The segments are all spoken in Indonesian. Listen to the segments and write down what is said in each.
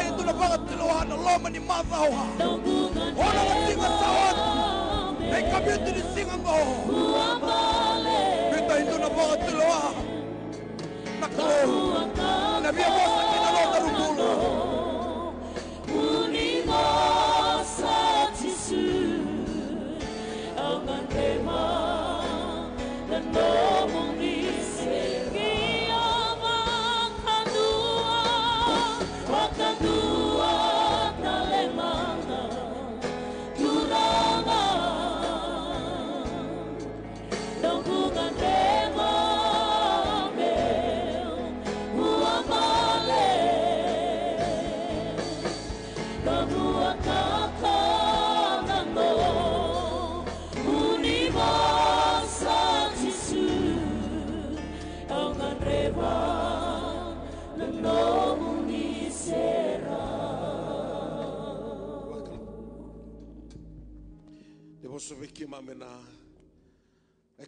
ai tunapagat tiluhan Allah mani mazawa ona watinga sawat ai kabitu ni singa ngo bita hindu napagat tiluha naklo nabi abosa kina lo tarukulo Oh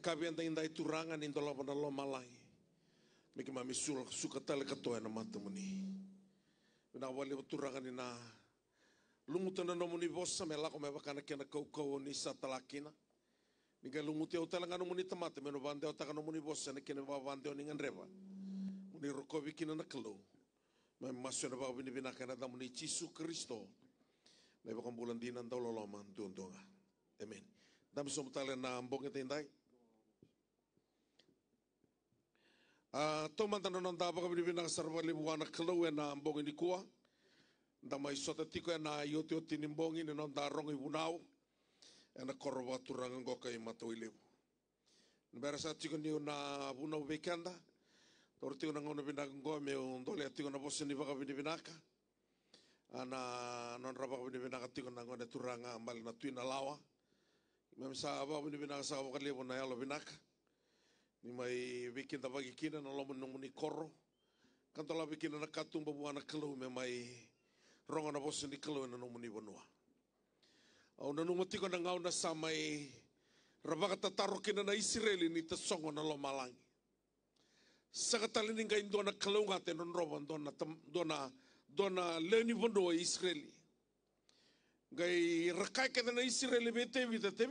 Tekapi anta indai turangan into na loma lo malai. Miki mami sul suka tele katoa na matamuni. Mina wale turangan ina. lumutan no muni vosa me lako me kena kau kau ni sa talakina. Mika lungutia utela ngano muni tamata meno vande o taka muni vosa ne kena vande o ningan reva. Muni rokovi kina na Ma Mami masio na wakabini binakana da muni cisu Kristo. Mami wakam bulan dinan dauloloman tuundunga. Amen. Dami sumutale na ambong tindai. Uh, ah, tau mantana non tapa bina pili pina kasarpa libuana kalau na ambong ini kua. Nta mai sota tiko e na ioti oti nimbong ini non ta rong E na turangan goka i matau i Nbera sa tiko niu na buna ubekenda. Tor tiko na ngona pina kongkoa me ondole tiko na bosen ni baka Ana ah, non rapa ka pini pinaka tiko na ngona turanga ambal na tuina lawa. Mem sa baka pini pinaka sa baka na yalo ka. Ni mai wiki ta wagi kina na lo nungu ni koro. Kanto la wiki na katung babu ana kalu me mai rongo na bos ni kalu na numu ni wanua. Au na numu ko na ngau na samai rabaka tataro kina na Israeli ni ta songo na lomalangi. Saka tali ni ngai ndona kalu ngate non dona dona dona dona leni wanua Israeli. Gai rakai kena na Israeli bete vita te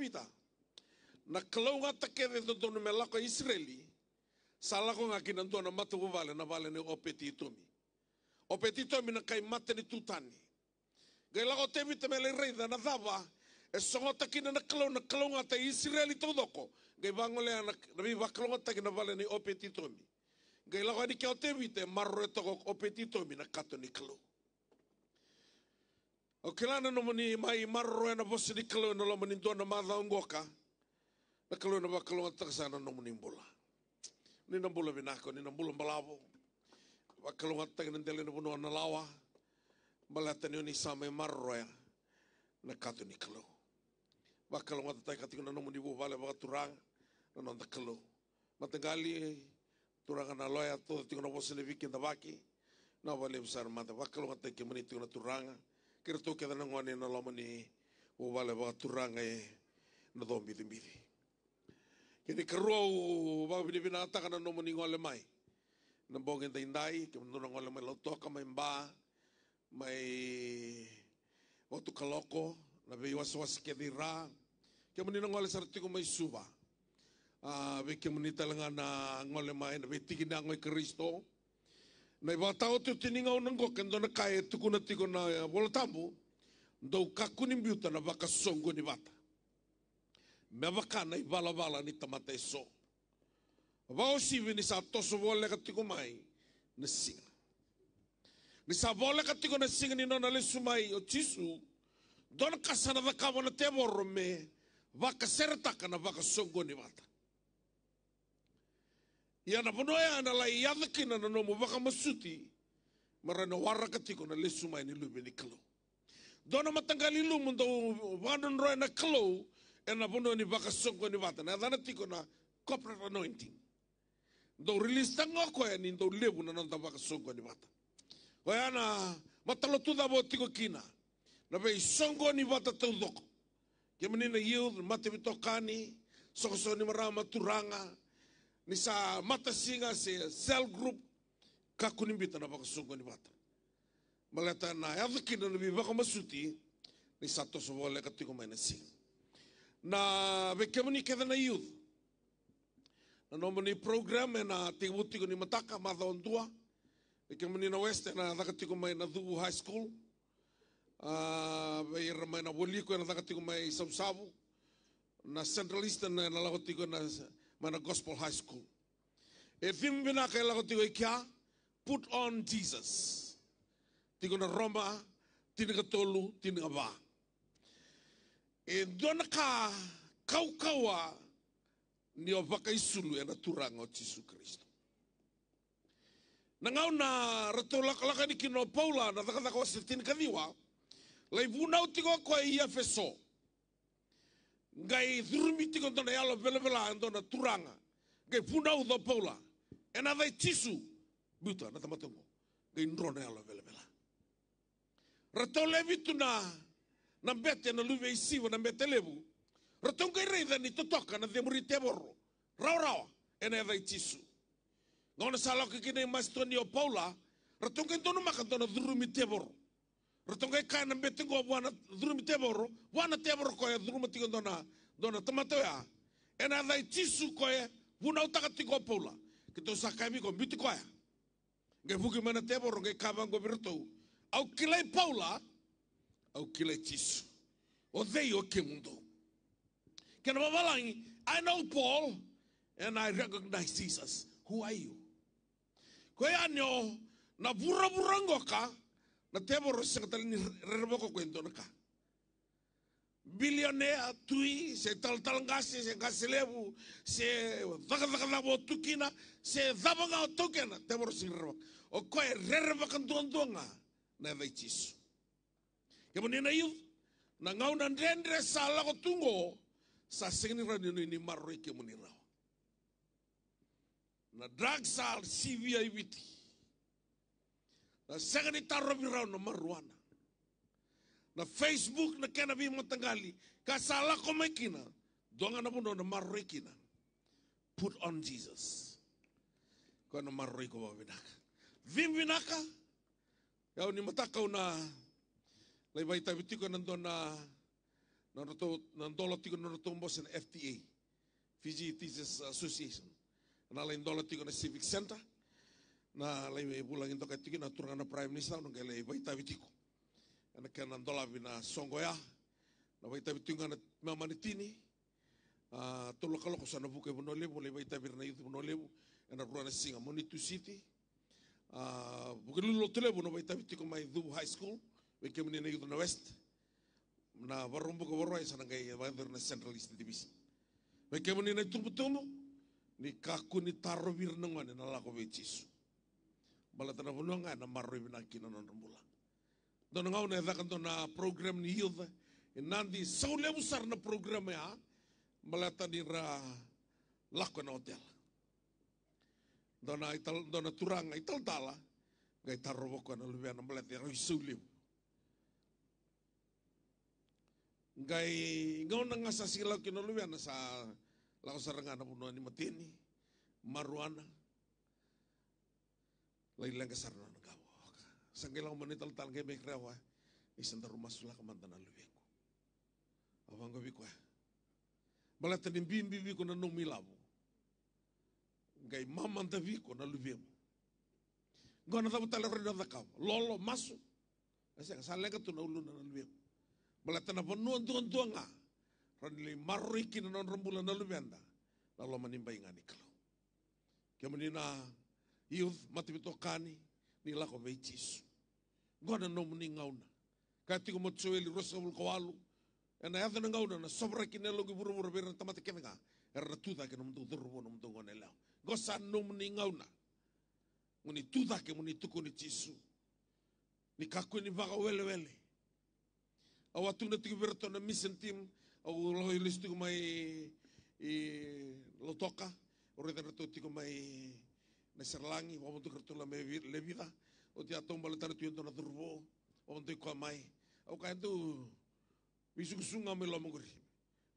na kalau ngata ke de do no melako israeli sala ko ngaki na ndona mato ko vale na vale ne opeti tumi opeti tumi na kai mate ni tutani ga lako te mi te mele rei da na dava e so ngata ki na kalau na kalau ngata israeli to doko ga bangole na na vi vakalo ngata ki na vale ne opeti tumi ga lako ni ke o te mi te marre to ko opeti tumi na kato ni kalau O kilana no mani mai marro ena vosini kalau na lo mani ndona madha ngoka. Na kalu na makalunga nung no menimbula. Ni nambula binako, ni nambula malavo. Makalunga tak nendele na bunua na lawa. niyo ni samay marroya. Na kato ni kalu. Makalunga tak katinga na menibu vale bagaturang. Na nonda kalu. Matanggali turanga na loya todo tinga na na vikin na baki. Na vale besar mata. Makalunga tak kemani tinga na turanga. Kira tu keda na ngwani ya. na lomani. Uvale bagaturanga e. Na dombi Kini keruau ba binata kana no moni ngole mai. Na bonge ta indai ke no ngole mai lo toka mba mai otu kaloko nabi be was was ke dira. Ke moni ngole sarti ko mai suba. A ah, be moni talanga na ngole mai na tiki na ngoi Kristo. Nai ba ta otu tininga unang kendo na kai kunatiko tiko na voltambu. Eh, Dau kakuni mbiuta na ni bata. mevakana i valavala ni tamata eso vaosivi ni sa toso vole katiko mai singa ni sa vole katiko na singa ni nona le sumai o jisu dona kasana vakava na tevoro me vakaseretaka na vakasogo ni vata ia na vanoe ana lai iacakina na nomu baka masuti, rana wara katiko na le sumai ni luve ni kalou dona matagali lumu dou vanonroe na kalou Enapuno ni bakasong ko ni bata. Nadanati ko na corporate anointing. Do release tango ko yan do lebu na nanta bakasong ko ni bata. Kaya na tu da boti ko kina. Na bay songo ni bata tawdoko. Kemani na yield matibitokani. Sokoso ni marama turanga. Ni sa mata singa si cell group. Kakunimbita na bakasong ko ni bata. Malata na yadakina na bibaka masuti. Ni sa tosovole katiko may nasing na vekemunika na youth. Na nomoni program na tiwutigo ni mataka matha ondua. Vekemuni na west na dhakatiko mai na Dubu High School. Veira ah, mai na woliko na dhakatiko mai Sausavu. Na Central Eastern na lagotiko na mana Gospel High School. E thim vina kai lagotiko ikia. Put on Jesus. Tiko na Roma, tini katolu, E dona ka kaukaua ni o whakaisulu e na turanga o Tisu Kristo. Na ngau na rato lakalaka ni kino Paula na takataka wa setin kadiwa, lai vunau tiko koe i feso, Ngai dhurumi tiko tona yalo velevela ando na turanga. Ngai vunau do Paula. E na vai Tisu, biuta na tamatongo. Ngai nrona yalo velevela. Rato levituna na mbete na luve ya isiwa na bete levu rotonga ireda ni totoka na demuri teboro raurawa ena ya eva itisu ngona saloka kine mastoni o paula rotonga intonu makantona durumi teboro rotonga ika na bete ngo wana durumi teboro wana teboro koya durumi tigo dona dona tama toya, ena ya eva itisu koya, vuna utaka tiko paula kito sakami ko biti koe ngai vuki mana teboro ngai kavango au kilai paula ao Quiletício. Odeio aquele mundo. Quero falar em I know Paul and I recognize Jesus. Who are you? Koyanyo na bura burango ka na tebo rosang talini rerbo ko kwento na Billionaire tui se tal tal ngasi se ngasilebu se daka daka labo tukina se dabanga tukena tebo rosang rerbo. O koy rerbo kan tuang tuanga na veichisu. Kamu ni na na ngau na ndendre sa lako tungo, sa singni ra ni ni maroi ni Na drag sal sivia ibiti. Na singni taro mi na maruana. Na Facebook na kena bi matangali, ka sa lako mekina, donga na mundo na maroi kina. Put on Jesus. Kwa na maroi ko babinaka. Vimbinaka, yau ni matakau na Lay bay tabi tiko nandun na nandola tiko nanutumbo sa FTA, Fiji Teachers Association. Na lay nandola tiko na Civic Center. Na lay may bulang ito kay na turang na Prime Minister nung kay lay bay tabi tiko. Na kaya nandola bina Songoya. Na bay tabi tiko na mamanitini. Uh, Tulakaloko sa nabuke mo nolebo, lay bay tabi na yuto mo nolebo. Na pura na singa Monitu City. Uh, Bukilulotulebo na bay tabi tiko may Dubu High School. Wikim ni na west, na warumbu ko warwa isa gaya wader na centralist division. Wikim ni na betul tumbu ni kaku ni tarovir na ngwan na lako vechisu. Balata na vulunga na marro ibina kina non rambula. Doon nga una edakan na program ni e youth, nandi saulya busar na program ya, balata ni ra lako na hotel. Dona na turanga ital tala, gai tarovoko na lubian na balata ya isulio. Gai ngau nanga sa sila kinuluyan sa lao sarangan na punuan ni matini, maruana. lai kasar na nagawak. Sang kailang manitaltan kay Mekrawa, isang darumasulah kamantan na luwi ko. Awang gabi ko eh. Balatan yung bimbibi ko na numilabo. Gai mamantavi ko na luwi mo. Gana tapo talarin na kau, Lolo, Masu, Kasi ang salang ka ito na Belatana penuan tuan tuanga. Ranili marriki na non rembulan na Na lo manimba ingani kalau. na youth kani. ni lako Gua Gona no muningauna. Kati kumotsueli rosabul kawalu. Ena yathana ngauna na sobra kinelo ki buru berna tamata kevenga. Erna tuta ke nomtu dhurubu nomtu ngone leo. Gosa no muningauna. Muni tuda ke muni tuku ni chisu. Ni kakwe ni vaga wele wele awatuna tiwirto na tim au lohi listu mai i lotoka orita kan na totiko mai na serlangi wa montu kertula me levida o te atom bala tana tuento na turbo o montu ko mai au ka tu bisung sunga me lomongri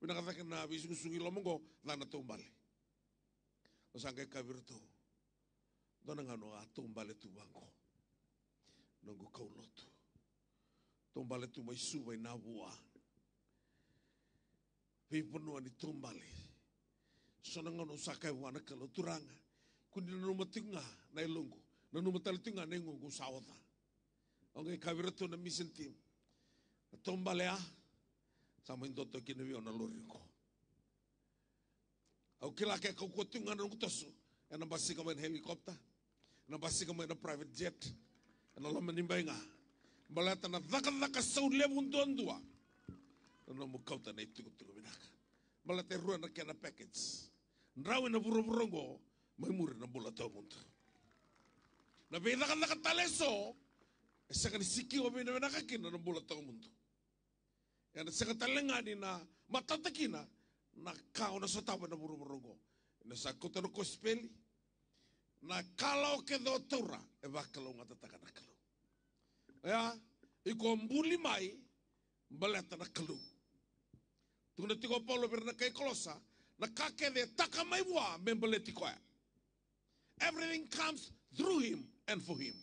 mina kata kena bisung sungi lomongo lana tombale o sangke kavirto dona ngano atombale ah, tu bangko kau kaulotu Tombale tu mai suwe na bua. Vi penua ni tombale. Sona ngono sakai wana kalau turanga. Kundi na numa tinga na ilungu. Na numa tali tinga na ingungu saota. Onge kawiratu na mission team. Tombale a. Sama indoto kini wio na loringo. Au kila ke kau kutunga na ngutosu. Ena basi kama helikopter. Ena basi kama private jet. Ena lama nimbainga. Malatana zakat saun levu ndondua. Nana mukauta na itu kutu kuminaka. Malate rua na kena package, Nrawe na buruburongo, maimuri na bola tau muntu. Na be dhaka dhaka taleso, esaka ni siki wa bina bina kakina na bola tau muntu. Yana e saka talengani na matatakina, na kau na sotaba na buruburongo. E na sa na kospeli, na kalau ke do tora, e ya iko mbuli mai baleta na kelu tuna tiko polo per kai kolosa na kake de taka mai wa membele tiko ya. everything comes through him and for him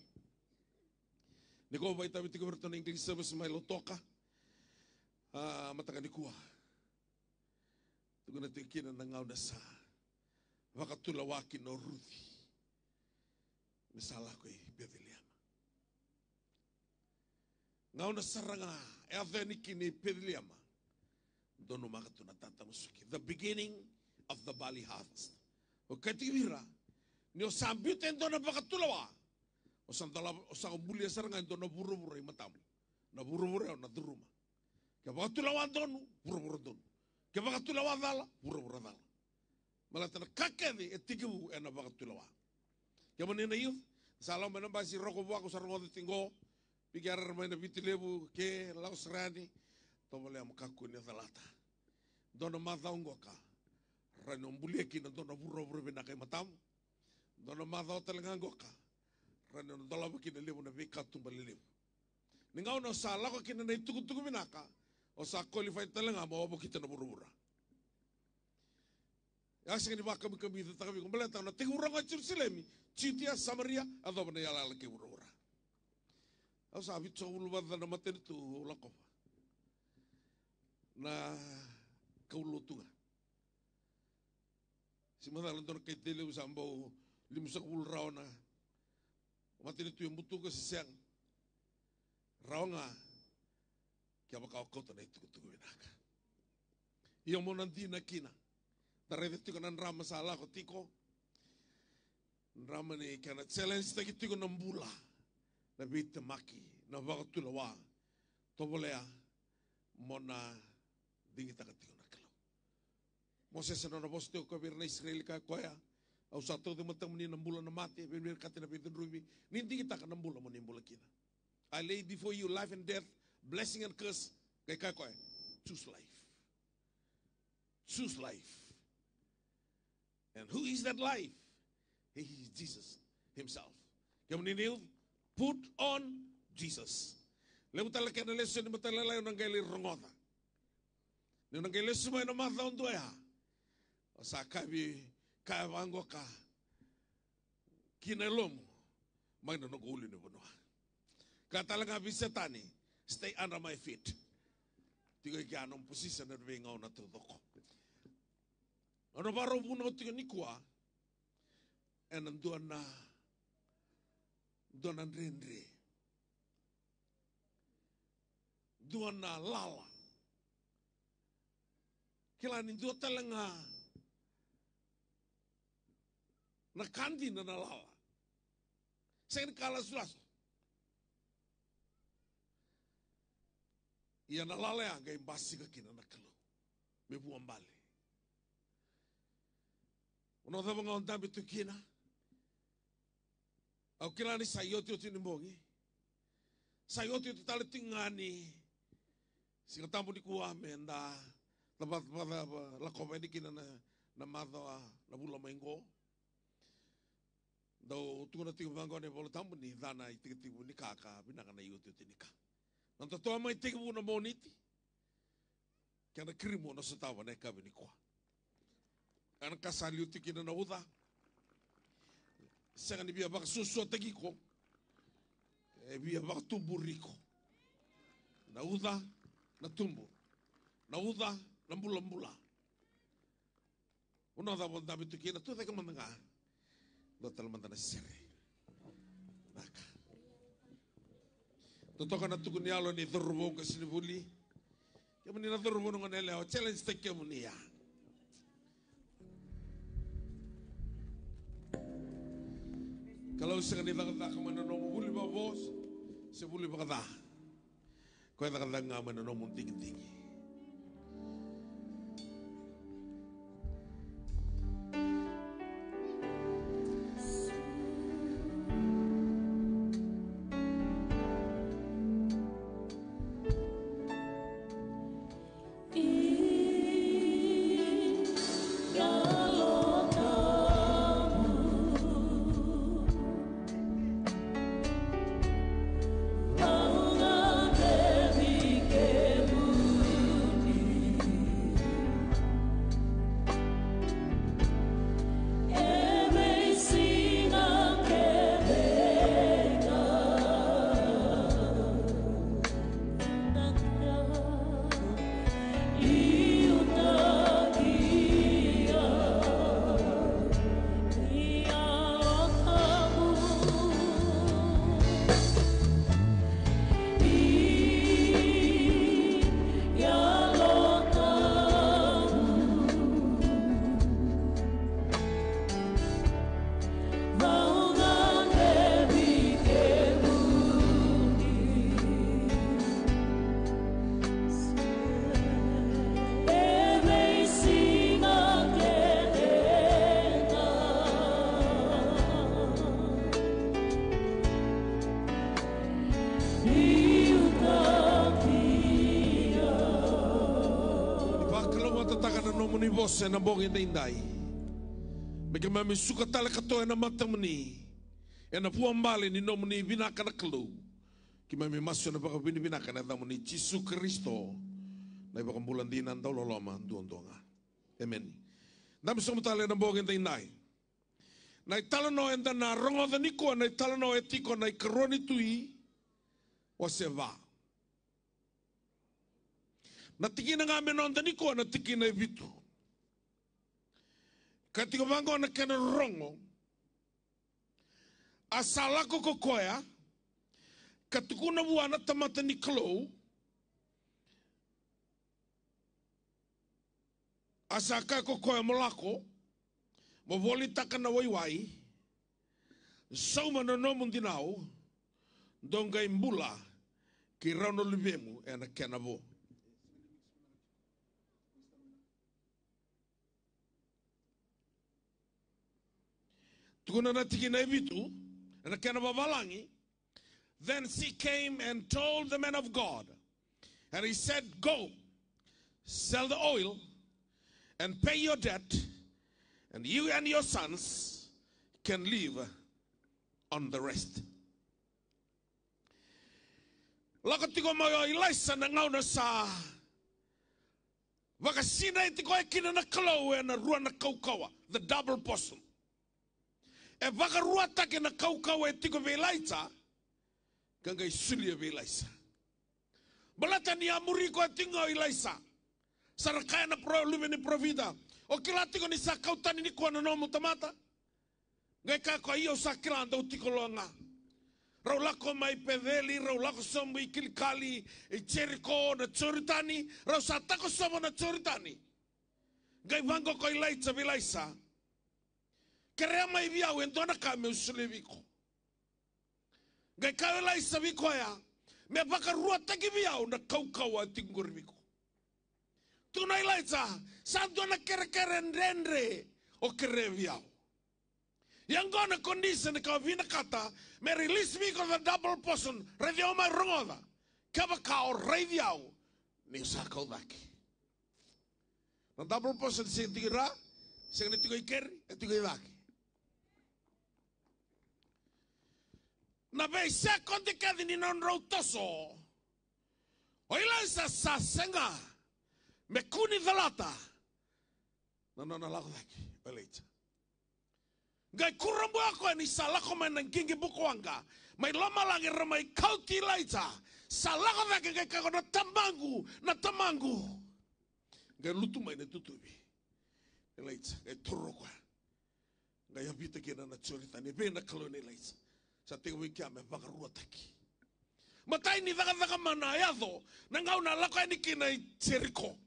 niko vai tabi tiko per tuna english service mai lotoka ah mataka nikua tuna tikina na ngau dasa wakatula waki no ruthi misalako i eh, bevilia ngauna saranga eveni kini pirliama ndono magatu na natatamusuki the beginning of the barley harvest o wira ni osambute ndono na bakatulawa osandala osakumbulia saranga ndono na buruburu imatamu na buruburu na duruma ke bakatulawa donu buruburu ndono ke bakatulawa dala buruburu dala malatana kakedi etikibu ena bakatulawa ke manena yuf salam menambasi roko buako sarongo tingo bigarra mana vitilebu ke lausrani tomole am kakku ne zalata dono mazau ngoka rano mbulie kina dono burro burro bina kai matam dono mazau otelenga ngoka rano ndolabu kina lebu na vika tumbali lebu ninga na sala kina na ituku tuku binaka o sa qualify telenga mo obo kita na burro burro Asing ni bakam tetapi kumbelatang na tihurang acur silemi, citia samaria atau benda yang Aku savitsovulu vazana laku. tu kau na kaulotuga si madalan tona kaitele u sambau limusakuvulu raona mateni tu emutuga ya seseaga kau kia vakaokau tana itukutuku vinaka ia mona dina kina taraice tigo kanan rama salako tiko Rama ni challenge taki tigo na bula Ravita Maki, na Navakatulawa, Tobolea, Mona Dingitakatiu Nakalo. Moses na nabos teo kabir na Israel ka koya, au sa teo dimata muni nambula na mati, bimir kati na pitun rubi, nindi kita na nambula muni mbula kina. I lay before you life and death, blessing and curse, kay ka koya, choose life. Choose life. And who is that life? He is Jesus himself. Kaya muni Put on Jesus. Leo tala ke na leso ni matala lai unang gaili rongota. Ni unang gaili sumay matha on dueha. O sa kabi kaya wango ka kinelomo magna no guli ni bunua. Katala nga bisetani stay under my feet. Tiga ki anong posisyon na vengaw na tudoko. Ano ba ro tiga nikwa? Enam duan na Don Andrendre. Duana lala. ni dua telenga. Na kandi na na lala. Sen kala sulas. Ia na lala ya ngai mbasika kina na kelo. Mebu ambale. Unaweza Aku kira ni sayoti oti nimbongi. Sayoti oti tali tingani. Sehingga tamu di kuah menda. Tempat pada la komedi kina na na madwa na bula mengko. Dau tuna tiga bangko ni bolo tamu ni dana i itu ni kaka binaka na yoti nika. nanti toa mai tiga bu na moniti, Kana krimo na setawa na ikabi ni kuah. Kana na udah sengani bia bak susu ko e bia bak tumbu riko na na tumbu na lembul na mbula mbula una da bonda bitu kina tu da kama nga do tal mandana sere naka to toka na tukuni alo ni dhurbo ka sinibuli na o challenge te kemani ya kalau sekali kata ka no huli ba boss? se huli ba kata ko kata nga manano munting tingi ni você na boga indai. Beka mami suka tala kato na mata meni. Ena puambale ni no meni binaka na kelu. Ki mami masu na baka bini binaka na damu ni Jisu Kristo. Na baka mbulan di nandau loloma duondonga. Amen. Dami suka tala na boga indai. Na italano enda na rongo da niko na no etiko na ikaroni tui. Você va. Na tiki na ngame menon da niko na tiki na ibitu. E Ketika bangga nak kena rongo asal aku kokoya katukuna buana tamata ni klo asaka kokoya melako, mau voli takana waiwai sauma no nomu dinau donga imbula ki rano livemu ena kena voa Then she came and told the man of God. And he said, Go, sell the oil and pay your debt, and you and your sons can live on the rest. Lakatiko na sa na na kaukawa, the double e ruata ke na kau e tiko velaita, ka ngai suli e velaisa. Balata ni amuri ko e tinga o ilaisa. Sarakaya na pro lume ni provida. O kila ni sa kautani ni kuana no mutamata. Ngai ka ko ia sa kila anda o tiko loanga. Raulako mai pedeli, raulako somu i kilikali, i Jericho na choritani, rau sa tako somu na choritani. Ngai vango ko ilaita velaisa. Ngai kerema ibi awe ndona kame usule biko ngai kawela ya me baka rua tagi bi au na kau kau ati ngur biko tunai laitsa santo na kere kere ndendre o kere yang gona kondisi na kau vina kata me release biko the double person revi o mai rongoda kaba kau revi au ni sakau daki na double person se tira se ne tiko ikeri e tiko idaki να βεσέκονται και δυνινόν ρωτώσω. Ο Ιλάνσα σα σέγγα με κούνι δελάτα. Να νόνα λαγουδάκι, βελίτσα. Gai kurambu ako ni salako man ng kingi bukwanga. May lama lang ira may kauti laita. Salako na kagay kako na tamangu, na tamangu. Gai lutu may natutubi. Laita, gai toro ko. Gai abita kina na chorita ni bena kalone laita sa te wiki ame wakaruataki. Matai ni zaka waka mana eado, na ngau na lako ni ki nei Jericho.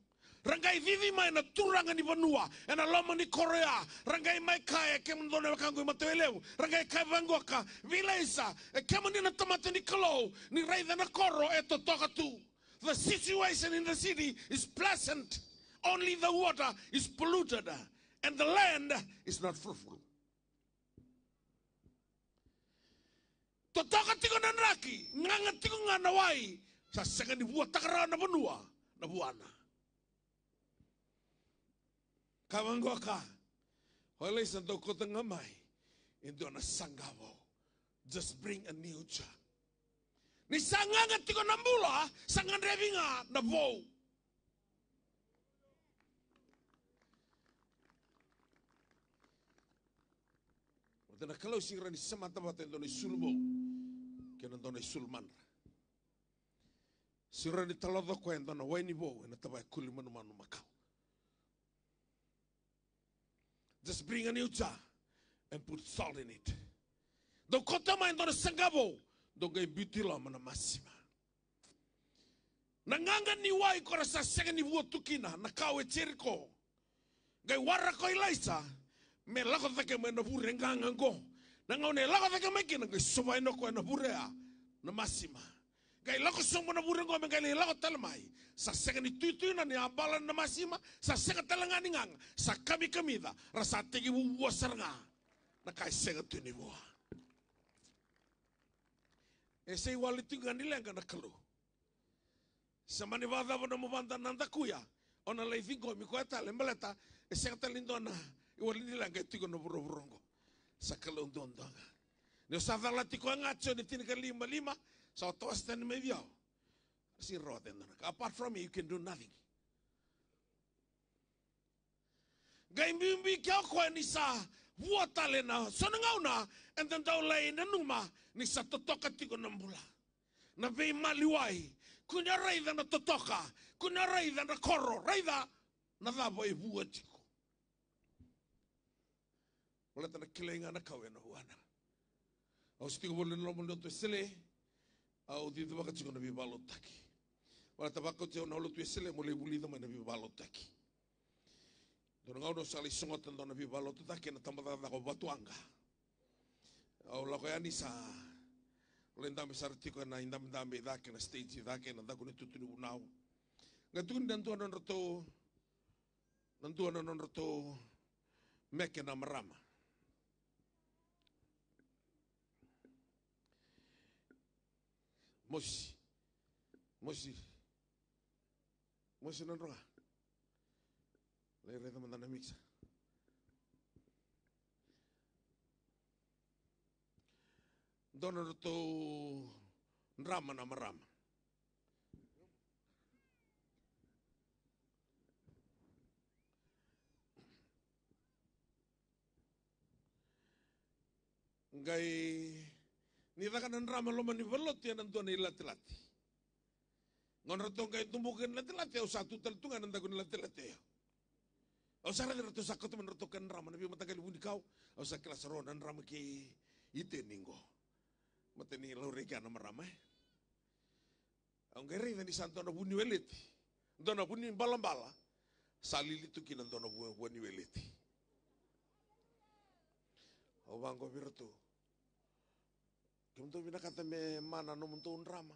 Rangai vivi mai na turanga ni vanua, e na loma ni Korea, rangai mai kai e kemu ndone wakangu i mateo eleu, rangai kai vanguaka, vileisa, e kemu ni na tamate ni kalou, ni reitha na koro e to toka tu. The situation in the city is pleasant, only the water is polluted, and the land is not fruitful. Tetangga tiko na naki, ngangat tiko nga nawai, sa sengan dibuat buat takara na Kamu na Kawan Kamango ka, hoy sa doko ngamai, indo na sanggawo. Just bring a new job. Ni sangangat tiko na bula, sangan revinga na bow. Matana kalau sing rani semata mata itu ni kena dona Sira ni dona waini bo kuli manu manu makau. Just bring a new jar and put salt in it. Do kota mai dona sangabo do gai bitila mana masima. Nanganga ni wai kora sa senga ni vua tukina na kau chiriko. cheriko. Gai warra koi laisa me lako thake me na vurenga ngango. Nanga one lako teke meki nanga sumai ino koe na burea na masima. Gai lako sumo na burea ngome gai lako talamai. Sa seka ni tuitui na ni abala na masima. Sa seka talanga ni nganga. Sa kami kamida. Rasa tegi wuwa saranga. Na kai seka tuni wua. E sei wali tunga lenga na kalu. Sa mani wadha wana mubanda nanda kuya. Ona lai vingo mi koe tale mbaleta. E seka talindona. Iwali nilenga tuigo na buru e e burongo. sa kalungdondonga. Neu sa verlati ko ngacho ni tin ka lima lima sa to stand me vio. Si roden Apart from me you can do nothing. Gai mimbi kia koe ni sa vua tale na sonangau na and then tau lei na numa ni sa totoka tiko nambula. Na vei maliwai kunya reidha na totoka kunya reidha na koro reidha na dhabo e vua tiko. wala tana kilainga na kawe na huana. Au sitigo wole nolo mondo ya tu esele, au di tu tiko na bibalo taki. Wala tabako ya teo na holo tu esele mo le bulida ma na bibalo taki. Dono ngau no sali songo tan dona bibalo taki na tamata na ko batuanga. Au lako yani sa, wala indame sartiko na indame dame dake na stage dake na dako ni bunau. Ngatun dan tuan dan roto, dan tuan dan meke mosi mosi mosi non roga lay re teman tanda miksa donor tu drama nama rama Gay raka nan rama lo mani velot ya nan tuan ilati lati. Ngon ratong kai tumbukan lati lati au satu teltungan nan takun lati lati ya. Au sara niratu sakot man kan rama nabi mata kali budi kau au sakila saron nan rama ki ite ninggo. Mata ni lau reka nama rama. Eh. Au ngeri nan isanto na buni Dona buni balam bala. Salili tu kinan dona buni weleti. Au bangko birto. Kemtuvina kata me mana nomun tuun rama.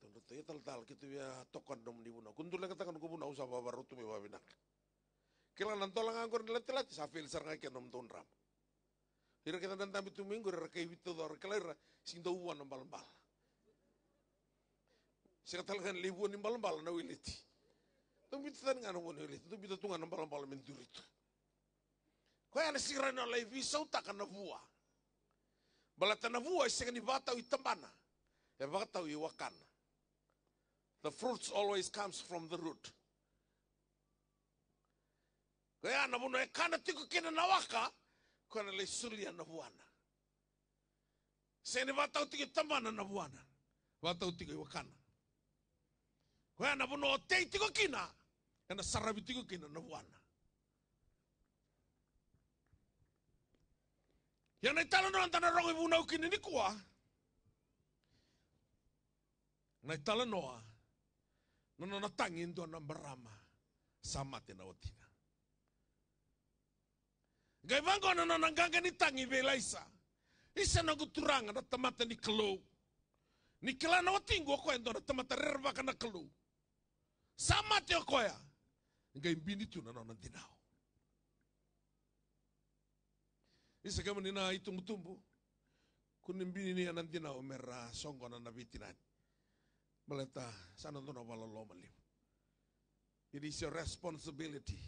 Tondo to tal tal kitu ya tokan nom di buna. Kuntul la katakan aku buna usaha babar rutu me babina. Kela nan tolang angkor nila lati lati fil sar ngai kenom tuun rama. Ira kita dan tambi tu minggu ira kei bitu dor kelera sing tau uan nombal bal. Sekatal kan libuan balam bal na wiliti. bitu tan ngano won wiliti tumbi tungan nombal bal mendurit. Kau yang sirana lai visau takkan na buah. Balatanavua is second batau itambana. Evatau iwakana. The fruits always comes from the root. Kaya na buno ekana tiku kina nawaka, kona le sulia na buana. Sene vatau tiku tambana na buana. Vatau tiku iwakana. Kaya na buno o tei tiku kina, kana sarabi tiku kina na buana. Yang naitalo no antana rong ibu nau kini ni kua. Naitalo noa. Nono tangi ndo na berama. Sama tena otina. Gai vango nono nanganga ni tangi velaisa. Isa na guturanga na tamata ni kelou. Ni na watingu aku ndo na tamata rerwa na kelou. Sama teo koya. Gai mbini tu nono nantinao. Isa kama nina itung tumbu mbini ni anantina umera songko na nabitinat. Maleta sana tuna walolo malim. It is your responsibility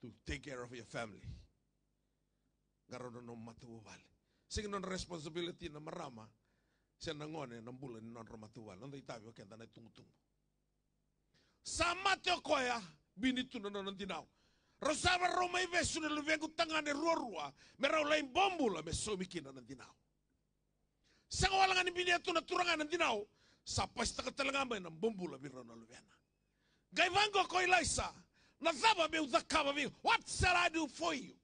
to take care of your family. Garono no matuwal. Sing non responsibility na marama siya nangone ng bulan non romatuwal. Nanda itabi wakenda na itumutumbo. Samat teo koya binitunan na nantinaw. Rosava Roma Ivesu ne luvengu tangane ruarua, me lain bombula me somikina nan dinau. Sanga walangan ibinia tu na turangan nan dinau, sa pasta katalangama nan bombula birra na luvena. Gaivango ko ilaisa, na zaba me udakava me, what shall I do for you?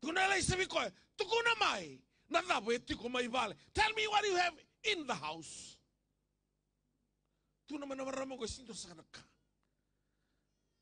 Tuna ilaisa vikoe, tukuna mai, na zaba etiko mai vale, tell me what you have in the house. Tuna manamaramongo sinto sakanaka.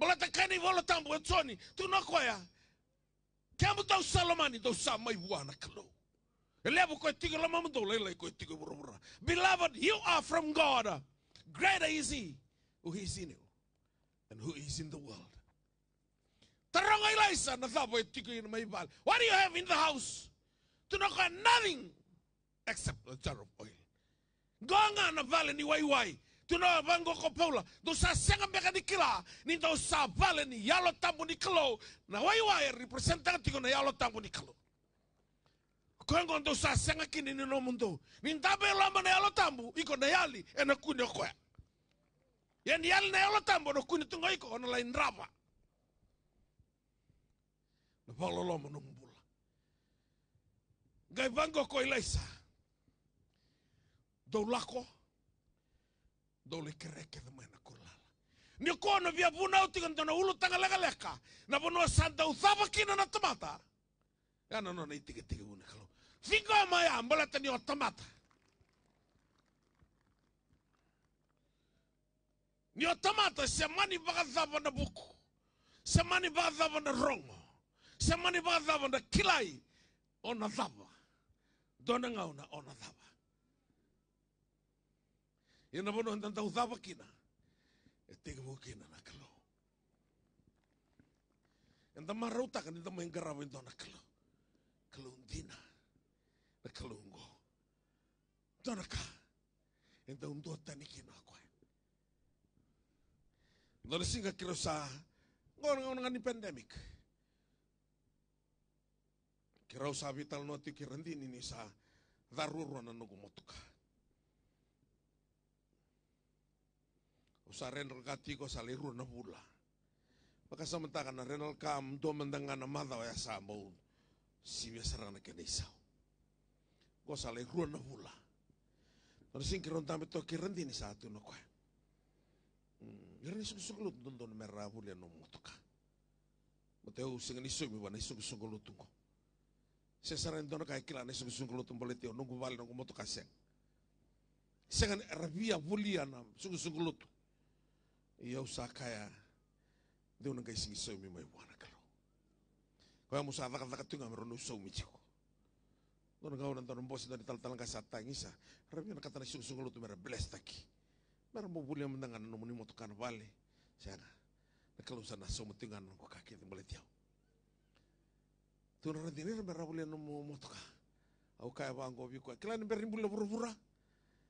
bolatakani volotambu e tunakoya kiamu tau salomani tau sa wana kalo tigo tigo beloved you are from god greater is he who is in you and who is in the world na tigo what do you have in the house have nothing except a jar of oil gonga na vale ni waiwai tuna vango ko paula do sa senga meka di kila ni do sa vale ni yalo tambu ni klo na wai wai representante ko na yalo tambu ni kilo do sa senga kini ni no mundo ni ndabe lama na yalo tambu iko na yali ena kuni ya yen yali na yalo tambu no kuni tungo iko ona lain drama na paulo loma no mbula gai bango ko ilaisa do lako dole kereke the mana kulala. ni ko no via vuna uti kan tona ulu tanga lega leka na bono santa usaba kina na tomata ya no no na itige tige una kalo figo ma ya mbala tani o ni o tomata se mani baga zaba na buku se mani baga zaba na rongo se mani baga zaba na kilai ona zava. dona ngauna ona zava. Είναι μόνο αν τα ουδάβα κίνα. Εστίγ μου κίνα να κλώ. Εν τα μαρούτα καν, εν τα μεγκαράβω εν το να κλώ. Κλούν τίνα. Να κλούν γω. Το να κα. Εν τα ουντώ τα νικίνα ακουέ. Doon singa kirusa, ngon ngon nga ni pandemic. Kiraw sabi tal no ti kirandini ni sa daruro na nugumotuka. usareno katiko saliru na pula. Pakasamantaka na renal kam do mendanga na madaw ya sambo sibe sarana sa. Ko saliru na pula. Narsing kiron tambe to kirandi ni sa atu no kwa. Yari lut don don merra pula no mutuka. Mateo singan isu mi wana lut ko. Sesaran dono kai kila na sugsugulut mboletio nungu bali nungu motoka sen. Sengan rabia bulia na sugsugulut. Iya sa kaya deu na kai singi mi mai wana kalo kaya musa vaka vaka tunga merono sau mi jiko kono kau nantar mbosi tal talang kasa tangisa rami ya na katana sung sung tu mera bless taki mera mo bulia mendangan no muni motokan vale sana na na sana sau mutungan no kaki tu boleh tiau tu nanti ni mera bulia no ka au kaya bangko bi kua kelana berin bulia vura vura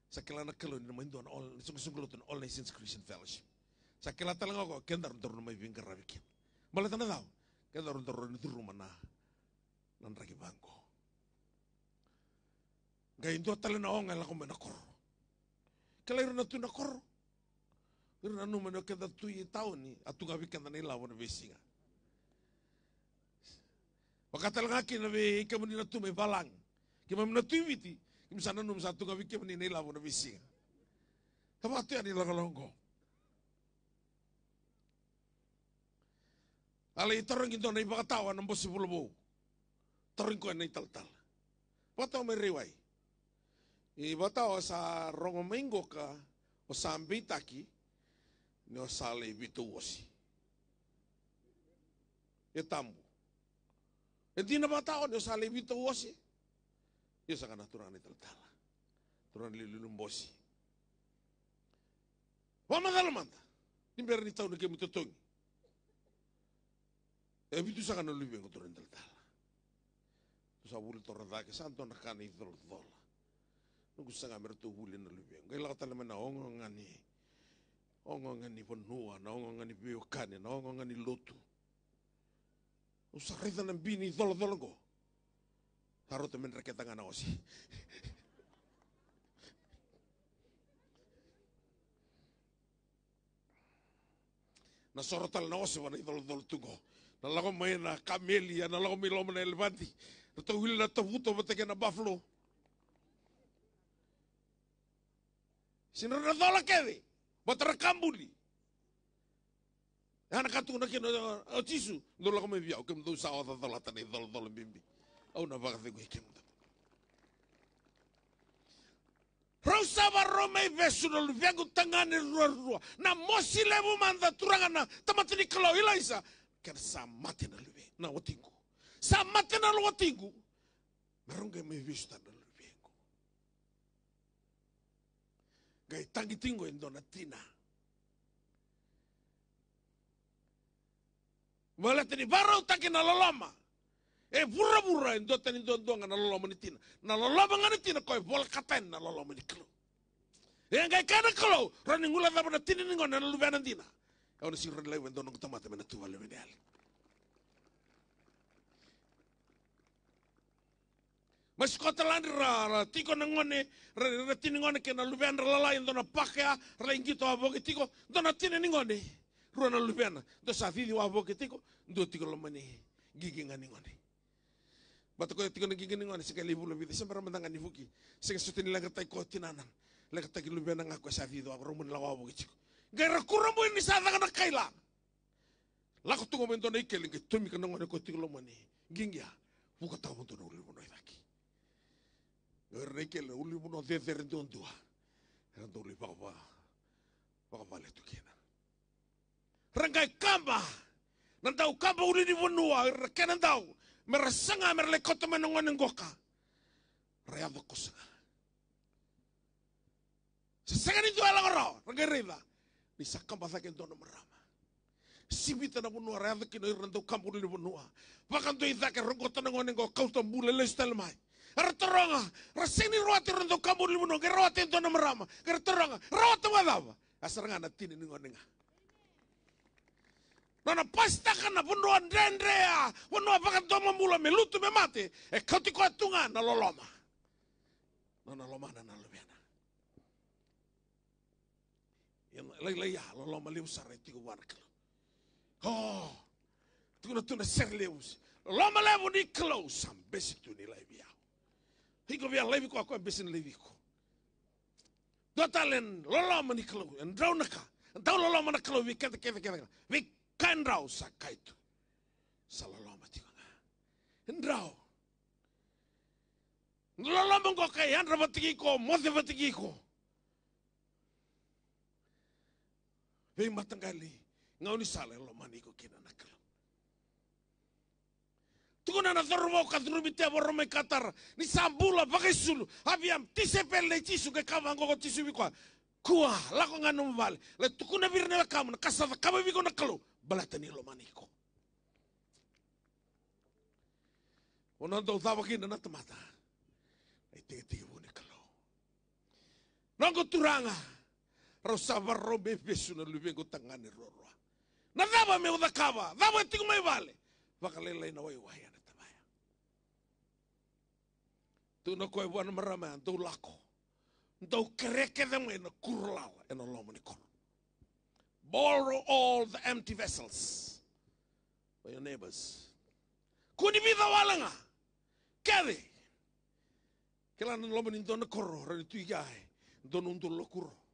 Sa na kalo ni na all sung tu na all nations Christian Fellowship Sakila talanga ko rundo rundo mai vinga rabikin. Bala tana dao. Kendar rundo rundo rundo mana. Nan ragi bangko. Gai ndo talena onga la kome nakor. Kala iruna tu kor iruna nu mano kenda tu i tau ni. Atu gabi kendar ni lawan besinga. Wakatalanga kina be ikamani na tu me balang. Kima mina tu imiti. Kim sana ya num satu gabi kima ni lawan besinga. Alay tarong ito na ibakatawa ng posibulbo. Tarong ko na italtal. Bataw may riway. Ibataw sa rongomengo ka o sa ambitaki ni osalay bituosi. Itambo. E di na bataw ni osalay bituosi. Iyo sa kanaturan ni taltal. Turan lilulumbosi. Wa magalman. Nimber ni tao na kami tutungi. Επί έκανε όλοι εγώ τον εντελτάλα. Τους αβούλη το ροδάκι σαν τον έκανε η δολδόλα. Νουκουσά γαμέρ του βούλη να λίβει εγώ. Έλα όταν λέμε να όγγο γανί. Όγγο γανί βονούα, να όγγο γανί βιοκάνι, να όγγο γανί λούτου. Usa reza na bini dolo dolo go. Haro temen rakyat tangan awasi. Na sorotal na awasi wana idol dolo tugo na lago mai na kamelia, na lago mai loma na elefanti, na tauhila na tavuto ma na buffalo. Sina na dola kewe, ma kambuli. Hana katu na kena o tisu, no lago mai viau, kem dou sao da dola tane, dola bimbi. Au na vaga Rosa hikem da. Rausava romei vesunol vengu tangane rua rua. Na mosi levu manda na tamatini kalau ilaisa quero samatin na lubengo na watingu, Samatin na otingo marunga ya me vista na lubengo gai tangi tingo in ya donatina Wala tini barau taki na loloma. E burra burra in ya dota ni don donga na loloma ni tina. Na loloma ngani tina koi bol e katen na loloma ni klo. E ngai kana kalau rani ngula dabo na tini ningon na lubena dina. Kauna si ren lewen donong tamata mena tuwa lewen al. Mas kota lani rara, tiko nangone, ratini ngone kena rala lain dona pakea, rain gitu aboke tiko, dona tine ningone. Ruana Dona do safidi wa aboke tiko, do tiko gigi ngani ngone. Batu kau tiko nangigi ngone, sekali bulu bide, sembara mendangan nifuki, sekali sutini laga tai lagi nanang, laga tai aku ngaku safidi wa romun lawa aboke tiko. Gara kuramu ini sadang na kaila. Lako tungo mento na ikeli ngi tumi kana ngone ko mani. Gingia, buka tau mento na uli mono idaki. Gara na ikeli uli mono dhe dhe rendo ndua. uli kena. Rangai kamba, nandau kamba uli ni vonua, kena ndau. Merasanga merle kota menongone ngoka. Rayava kosenga. Sesanga itu ala ngoro, rangai riva. Nisakambasa kento no marama. Sibita na bunua reata kino irantau kampu ni bunua. Bakan tu izake rongo tanango nengo kausta mbule le stelmai. Rataranga, rasini roati irantau kampu ni bunua. Gerroati ento no marama. Gertaranga, roata wadawa. Asaranga na tini ningo nenga. Nana pastakan na bunua ndendrea. Ah, bunua bakan tu mambula melutu me mate. E eh, kautiko atunga na loloma. Nana lomana na loloma. Nah, leilaiala loma leu sarai tigo wanakalo o tikuna tuna ser leu loma levu ni kalau sam besi tuni laivi au hiko via laivi ko akoa besi na laivi ko dotalen loloma ni kalau en draunaka dau loloma na kalau vi kata kata kata vi kan rau sa kaitu sa loloma tigo na en rau loloma ko kai andra vatiki ko mothe vatiki ko Vem matangali. Ngau ni sale lo maniku kina nakalam. Tukuna na zorwa o katrumite borome katar. Ni sambula pakai sulu. aviam tisepel le tisu ke kavango tisu kwa. Kua lako nganu mbale. Le na birne kamu na kasava kama biko nakalo. Balatani lo ono Onanda uthava kina natamata. Ai tege tege bune kalau. Nongo Nongo turanga. rau savaro be na luvengo tangani roroa na dava meu da cava dava tigo mai vale na wai wai ana tavaya tu na koe wana marama an lako kereke na kurulala eno na lomo ni kono borrow all the empty vessels for your neighbors kuni vida walanga kede kelana lomo ni ndona koro rani tu igai kuro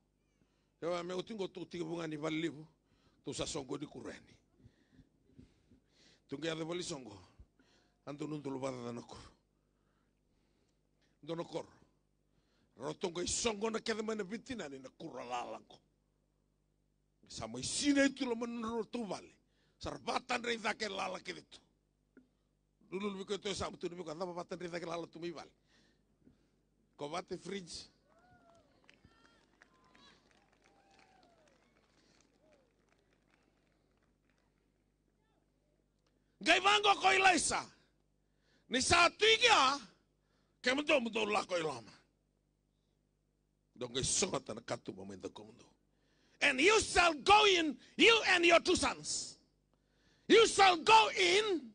Yawambia utingo tutibungani valivu tusasongo di kureni. Tungia ya de bolisongo. Ando nundulu bada danokor. Donokor. Rotongo isongo na kada mana bitinani na kuralalango. Samo isina itu lo menurut tu vale. Sarbatan rei dake lala keditu. Dulu lebih kau itu sama tu lebih kau tambah batan rei dake lala tu mi vale. Kau bate fridge gaivango ko ilaisa. Ni sa tuigia, kemudo mudo lako ilama. Don't get short and cut to And you shall go in, you and your two sons. You shall go in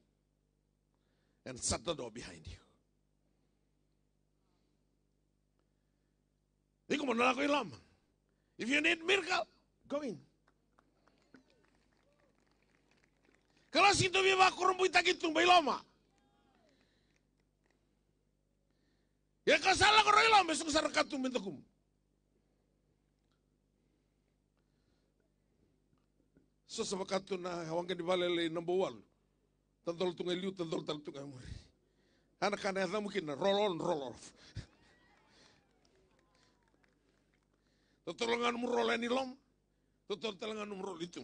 and shut the door behind you. If you need miracle, go in. Kalau si tu viva corpo bayi bailoma. Ya kasala ko rin lang, mesong sarakatung bintakum. So sebab wakatu na hawang di balele number one. Tandol tungai liu, tandol tal tungai muri. Anak anak yang mungkin na roll on, roll off. Tutulungan mo roll ini lom. Tutulungan mo roll itu.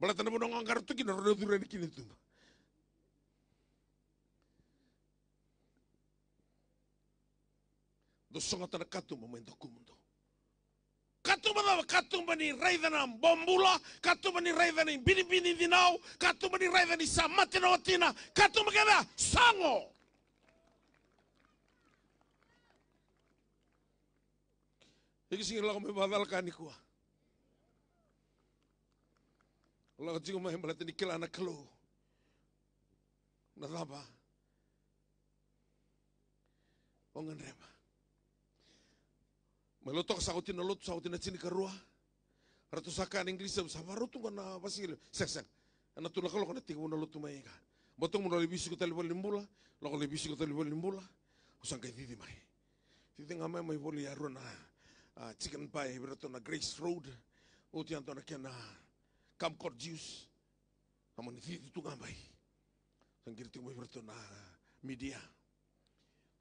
Bala bodong bono ngangar tuki na turun dura ni kini tuma. Do songa tana katumba main dokumundo. Katumba na katumba ni raidana bombula, katumba bani raidana ni bini bini dinau, katumba bani raidana ni samati na watina, katumba sango. Iki sing lagu mebadal kanikua. Allah jigo mai mala tini kila na kalu. Na laba. Ongan oh, rema. Melotok sakuti na lot na tsini karua. Ratusakan Inggris sama rutu kana basil. Sek sek. Ana tula kalau kana tigu na lotu mai ka. Botong mo le bisu ko tali bol limbula. Ah. Lako ah, le bisu ko tali bol limbula. Usang kai didi Didi boli Chicken pie beratu na Grace Road. Utian oh, to na kena. Camcordius amani titi tunga bai sangkiri tunga na media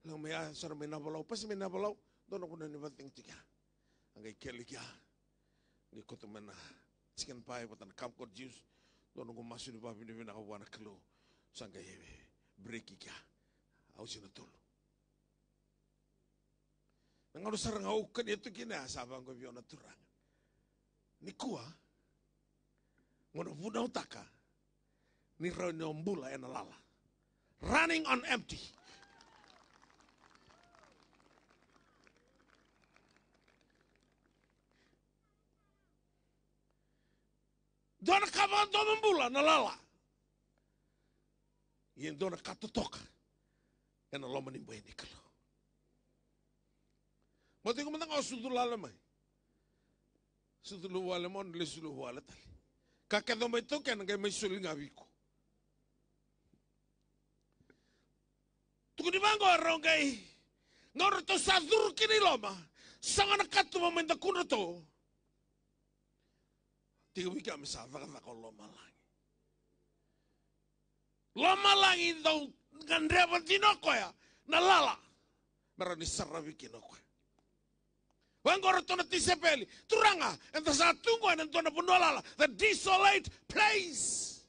lang maya sar mena balau pas mena balau dono kuna ni vating tika angai kelikia ya. ni na mena chicken potan patan Camcordius dono don masuni papi ni vina kawana kilo sangkai ya, break ikia ya. au sina tulu Nang ngau sarang au kan itu kina sabang ko na turang. Nikua, ah. Unavuna utaka ni ronyombula enalala. Running on empty. dona kava dona na lala. E dona katutoka. E na loma nimbo ene kalo. Mo tingo mandang o sudulala mai. Sudulu wale mon le sudulu wale tali kakazometokenaga linga biko tukudibanga arongai, ngoro to kini loma sangana Tiga Tiga kunoto tiwika misavakazaka loma langi loma langi dau ngandreva dinokoya Nalala. lala merani saraviki nokoya wangora tona tisepeli turanga and the satungwa and tona punolala the desolate place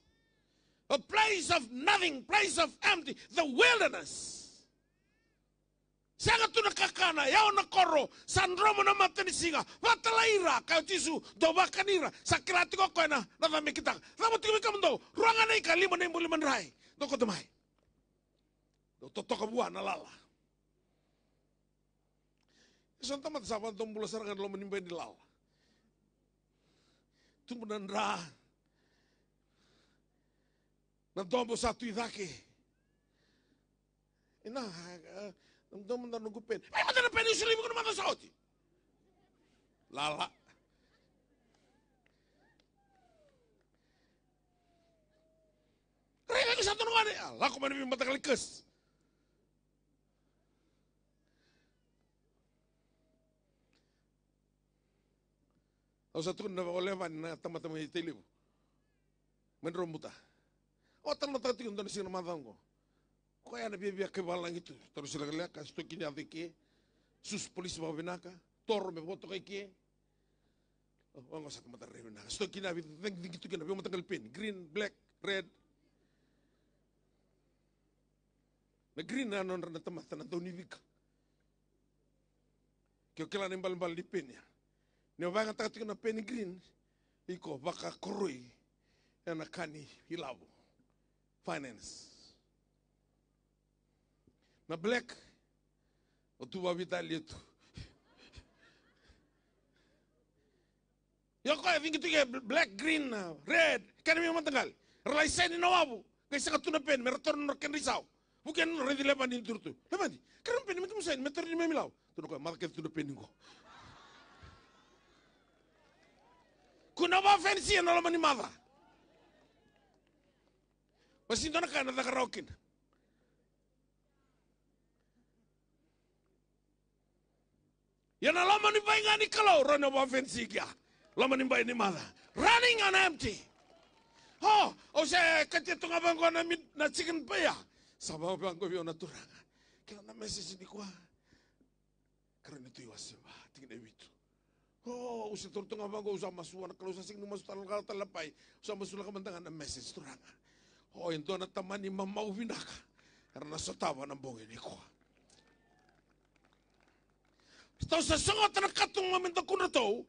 a place of nothing place of empty the wilderness sanga tuna kakana yao na koro sandromo na matanisiga vatalaira kau tisu dovakanira sakiratiko koena na vamikitaka vamutikivikamdo ruangana ikalimo na imbulimanrai dokotomai dototoka buana lala Isontamat saban tom bula kan lo menimpa di lal. Tumbu dan ra. Nam tombo satu idake. Ina, nam tombo dan nunggu pen. Ay, mata na pen usuli mo mata sauti. Lala. Kaya ka satu nunggu ane. Lako manimpa mata kalikes. Lala. Σας τούν να βολεύαν να τα ματαμαγητή λίγο. Μεν ρομπούτα. Όταν να τρατήκουν τον συνομαδάγκο. Κοία να πιέβει ακεβάλαγη του. Τον συνεργαλέκα στο κοινιαδική. Στου πολύς βαβινάκα. Τώρα με βότο εκεί. Όγκο ακόμα τα ρεύνα. Στο κοινιαδική δεν δικητούν το να πιούμε τα καλπίν. Green, black, red. Με green άνον να τα να τον ειδικά. Και ο κέλανε μπαλμπαλ λιπίνια. Ne vaga takatika na Penny Green, iko vaka krui ya na kani hilavo finance. Na black, o va vitali yetu. yo ko evingi ya tuge black, green, red, kani mi matanggal. Relaiseni na wabu, kaisa tuna pen, no ken risau. Bukan redi lepan di turtu. Lepan di, karena pen mi itu musain, meter di memilau. Tuh kau, market tuh pen gue. kuna ya mani mada. mava dona kana takarokina yana lomani baingani kalau Lo mani lomani ni mada. running on empty oh ose katetonga vango na, na chicken paya sava vango viona turanga kila na message ni kwa karani tu iwaseba tingine oh usa turtong amago usa masuan kalau usa sing masuan kal talapay usa masuan mentangan ang message turanga. Oh, ento na taman ni mamaw winaka. Karena sa tawa ng bongin ni ko. Ito sa sangot na katong maminta ko na to,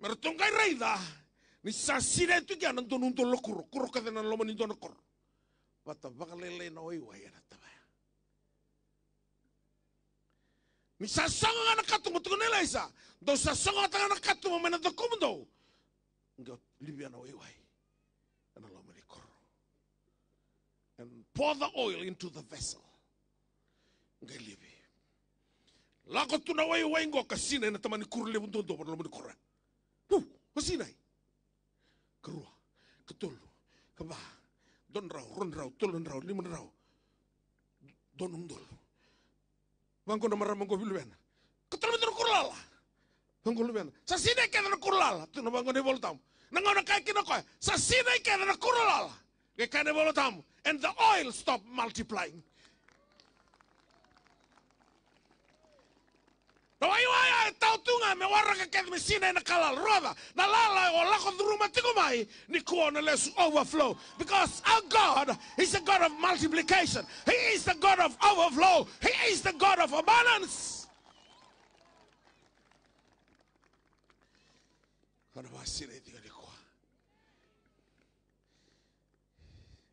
meron kay Rayda, ni sa sila kian yan, ang tunong tulokuro, kuro ka din ang laman nito kuro. Bata, ya, ata. misasanga nga nakatumo tuku nela isa do sasanga tanga nakatumo mena do nga libya na wewai and alama ni koro and pour the oil into the vessel nga libi lako tuna wewai ngo kasina na tamani kuru lebu ndondo bana lamani kora pu hosinai kerua ketulu keba don rau ron rau tulun rau limun rau don undul Bangko nomor bangko viluena katramitra kurlala vangonda bangko sa sina kena na kurlala tu na vangonda voltam na ngona kai kina koi sa sina kena na kurlala ke kena and the oil stop multiplying Na wai wai a tunga me waranga ke me sina na kala roda. Na lala o lako duruma tiko mai ni kuona less overflow. Because our God is a God of multiplication. He is the God of overflow. He is the God of abundance. Kana wa sina tika eh, ni kwa.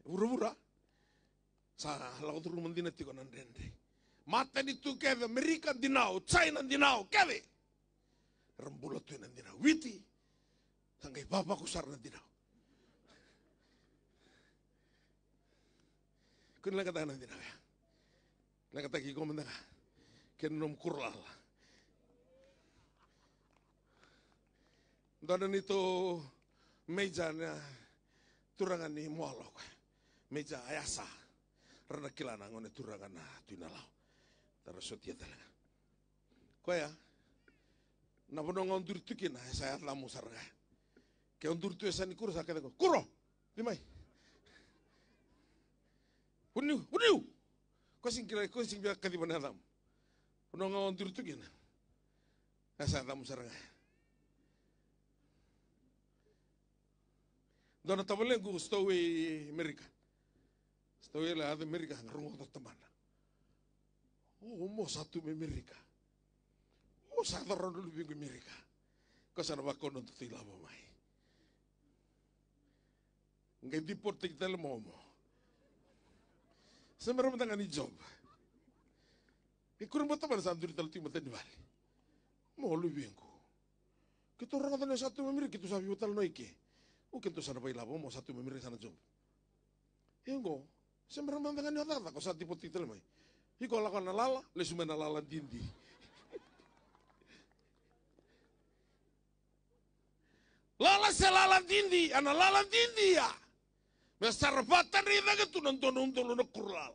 Ah. Uruvura. Sa lako duruma ndina tiko nandende. matanitu keve amerika dinau, china dinau, keve rambula tu di dinao witi tangai bapak ku nanti dinao kun la kata nanti dinao ya la kata ki komenda ken nom kurlala Dan nito meja nya, turangan ni mualok meja ayasa rana kilana ngone turangan na tuinalau terus Koya, namun nong ondur tuki na saya la musarga. Ke ondur tu esani kuro sakada ko kuro limai. Uniu uniu, kosing kira kosing biak kadi banadam. Nong ondur tuki na, saya la musarga. Dona tabalengu stowe Amerika. Stowe la de Amerika ngrungo tatamana umusa tu mimirika umusa doron lu bingu mirika kasar wakon untuk tila mamai ngay di porte tel momo semerum tangan job ikurun bata bar sandur tel timu ten bal mo lu bingu kita orang me satu mimirika tu sabi tal noike o tu sana pai labo mo satu mimirika sana job Engo, sembra mandangan yo tata ko sa titel mai. Hiko na lala, lesumena lala dindi. Lala se lala dindi, ana lala dindi ya. Me sarfata rida ke tunan nonton tonon kurlal.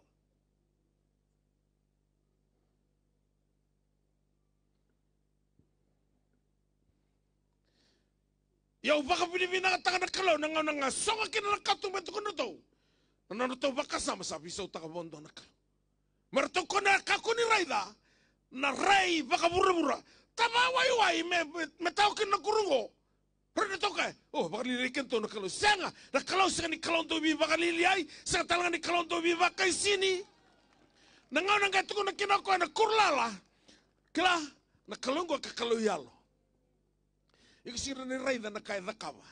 Ya Ya pinipina ka taka na kalaw, nangaw na nga, songa kinalakatong beto ko na to. Nanano baka sama sapi pisau taka bondo na Martokona kakuni raida na rai baka bura bura. Tama wai wai me me tau kin na kurungo. Pernah toka, oh baka lili kento na kalau senga, na kalau senga ni kalau tu bi baka lili ai, senga talanga ni kalau tu bi baka isini. Na ngau na ngatuku na kina na kurlala, kila na ngua ka kalau yalo. Iku sira ni raida na kai dakawa.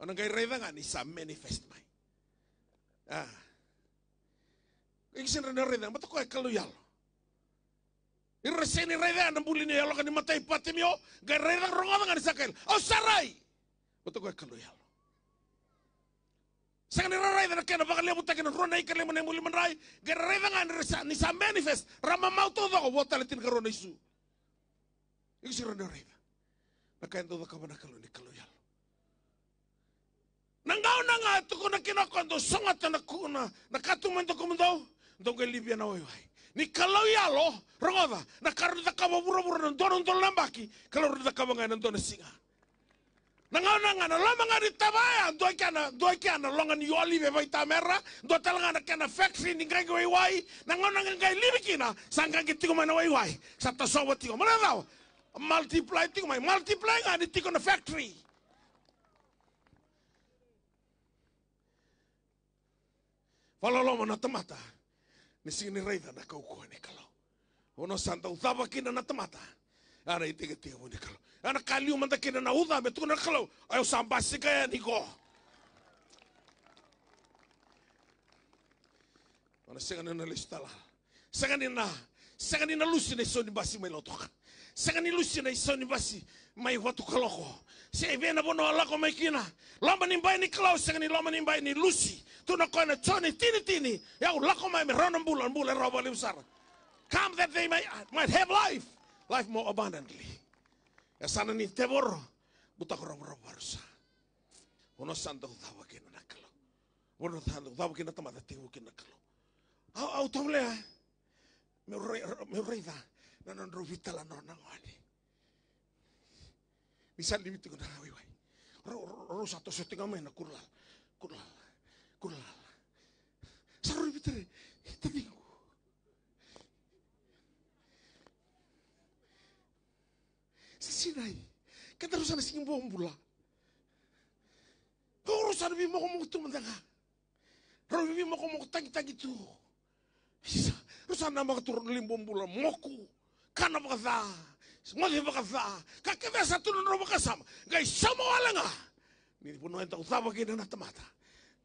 Ona ngai raida ngani sa manifest mai. Ah. Iksin rene rene, mata koe kalu yalo. I reseni rene na bulini yalo kani mata ipati mio, ya ga rene rongoda ngani sakel. Au oh, sarai. Mata koe kalu yalo. Sangan ira rai dana kena bakal lebu takena rona ika lemu nemu liman rai, ga rene ngani resa ni sa manifest, rama mau to dako wota letin ka rona isu. Iksin rene rene. Nakain to dako mana kalu ni kalu yalo. Nangau nanga tuku na kinakondo, songat na kuna, nakatuman to kumundau ntongo elivia na oiwai ni kalau lo rongoda na karu da kabo buru buru na ntono ntono na mbaki kalau ruda kabo ngai na singa na ngau na ngana lama ngari tabaya ntua kiana ntua kiana longa ni yoli be vai tamera ntua talanga na kiana factory ni ngai wai wai na ngau na ngai livi kina sangka ki tiko mana wai wai sata sobo tiko mana tau multiply tiko mai multiply ngani tiko na factory Falolomo na tamata. nisigni rayda na kaukuani kalo ono sandautava kina na tamata ana itega teuni kalo ana kaliu manda kina na uda me tukuna kalo ayo sambasika ya niko ona segana na listala segani na segani na lusi na isoni basi mai lotoka segani lusi na isoni basi mai watu kaloko se e vena bono alako mai kina lomba nimbai ni kalo segani lomba nimbai ni lusi tunakona choni tini tini ya ulako mai merona mbula mbula roba limsara come that they may, ah, might have life life more abundantly ya sana ni teboro butak roba roba rusa ono santo dawa kina nakalo ono santo dawa kina tamada tingu kina nakalo au au tomlea me rei me rei da na non rovita la nonna ngani misal limitu kuna hawi wai ro ro satu setengah mena kurlal kurlal 굴랄라. 서로 밑에 뜨는 거. Sinai. Katarusan sing bom Kau Urusan bi mo ngomong tu mendanga. Robi bi mo ngomong tangi-tangi tu. Urusan nama kan turun limbom bula moku. Kana bakaza. Ngodi bakaza. Kakeve satu nro bakasam. Gai sama walanga. Ni pun no entau taba ke na tamata.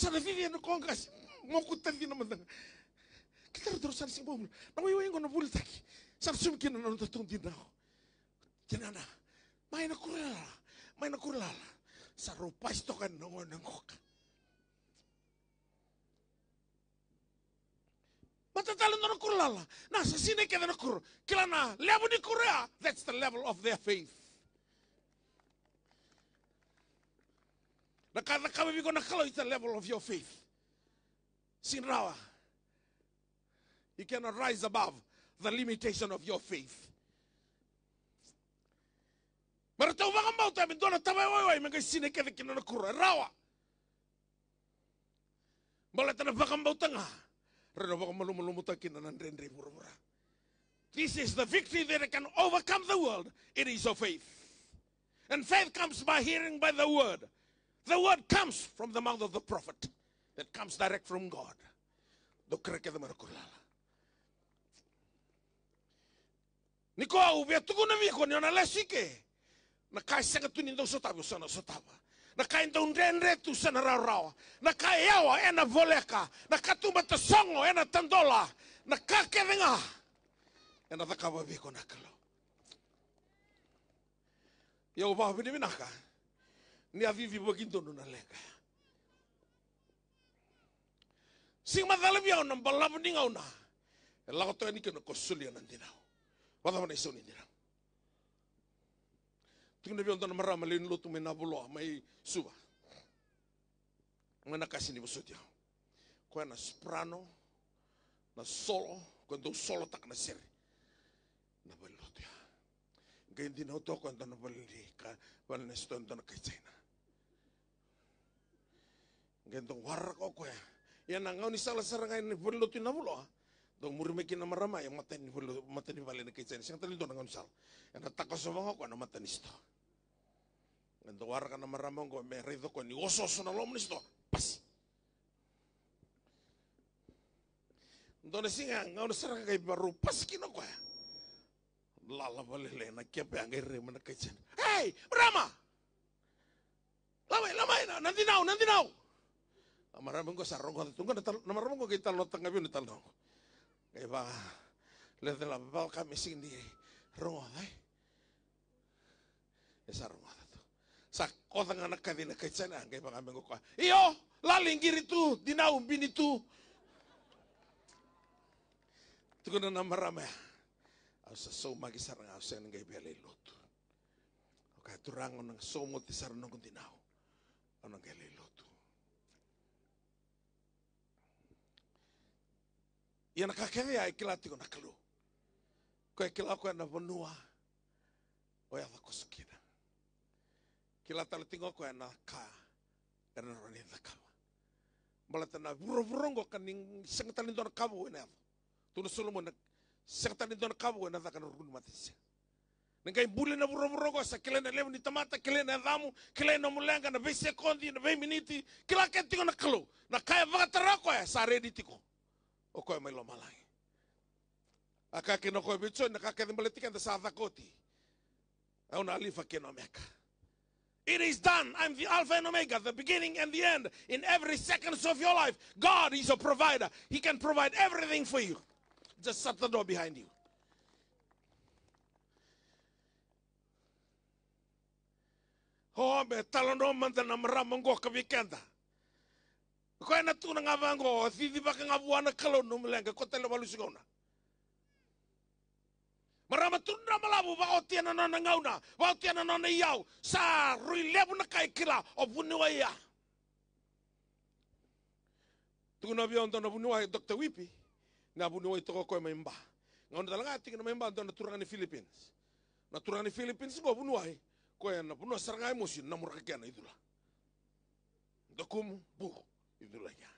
Sabe vivendo com gas, mokutan kina mandanga. Kita terusan sing bom. Nang wiwe ngono bulu taki. Sabe sum kina nang tatung dinau. Kinana. Maina kurala. Maina kurala. Sa Sarupa stokan nongo nangkok. na kurala na sa sine kena kila na Level ni kurea. Ah. That's the level of their faith. Nakakawin ko na kalo, it's the level of your faith. Sinrawa. You cannot rise above the limitation of your faith. Mara tau wanga mau tai mendona tabai wai wai mengai sine kere kina na kura rawa. Mala tana wanga mau tanga. Reno wanga malu malu muta kina nan rendri murmura. This is the victory that can overcome the world. It is your faith. And faith comes by hearing by the word. The word comes from the mouth of the prophet that comes direct from God. Niko au vea tuku na viko ni ona lesike. Na kai sanga tuni ndo sotabu sana sotava. Na kai ndau ndendre tu sana rau Na kai yawa ena voleka. Na katu te songo ena tendola, Na kake venga. Ena takava viko na kalo. Yo vahvini minaka. ni avivi po kintono na leka. Sing mathalam yao na mbalamu ni ngau na. Ela lako ni kena kosuli ya nantinao. Wata mana iso ni tira. Tukuna bion tana marama lein lotu me nabuloa mai suba. Ngana kasi ni busut yao. Kwa ya na soprano, na solo, kwa ya solo tak na siri. Na balotu yao. Ngayon din ako to kwa ya ndo na ka, na sto na kaitsaina. Gentong warak oko ya. Yang nangau ni salah serangai ni tu na ah. Dong muri meki na marama yang mata ni berlutu mata ni balen Sing nangau sal. Yang tak kosong oko na mata ni sto. Gentong warak na marama ko me redo ni oso nalom lom ni sto. Pas. Dong singa ngau serangai baru pas kino ko ya. Lala le na kepe angai re mana kai jen. Hey, marama. Lama, lama, nanti nau, nanti nau. Amaram ko sa rongo tunggu na tal namaram ko kita lo tanga biun tal nong. Kay le de la bal kami sindi rongo dai. Esa rongo da Sa kota nga nakadina kay tsana kay Iyo laling kiri tu dinaum bini tu. Tukuna namaram ya. Au sa so magisar nga au sen ngay bele lotu. Okay turangon ng somo tisar nong dinaw. Anong gele lotu. Yanakakere ya ekila tigo nakalo. Ko ekila ko na bonua. Oya vakosukira. Kila talitingo ko na ka. Kana rani thakama. Balata na vuro vurongo kaning sengtalin don kabu ena. Tunu sulumo na sengtalin don kabu ena thakana runu matisi. Nangai bule na vuro vurongo sa kila na levu ni tamata kile na damu kile na mulenga na vei kondi na vei miniti kila ketigo nakalo. Na kaya vakatarako e ya sa reditiko. tiko. o koe mai A ka ke no koe mitso, na ka ke de de sa adakoti. alifa ke no meka. It is done. I'm the Alpha and Omega, the beginning and the end. In every seconds of your life, God is your provider. He can provide everything for you. Just shut the door behind you. Oh, me no manda na mra mongo ka weekenda. ko ena tuna nga vango thithi baka nga vuana kalo no mlenga ko tele walu sigona marama tuna malavu va otiana na ngauna va otiana na yau sa rilevu na kai kila o vuniwa ya tuna bi na vuniwa dr wipi na vuniwa i toko ko memba ngauna talaga tikina memba onda na turangani philippines na turangani philippines go vuniwa ko ena vuniwa sarangai musin na murakena idula dokumu buku itulah ya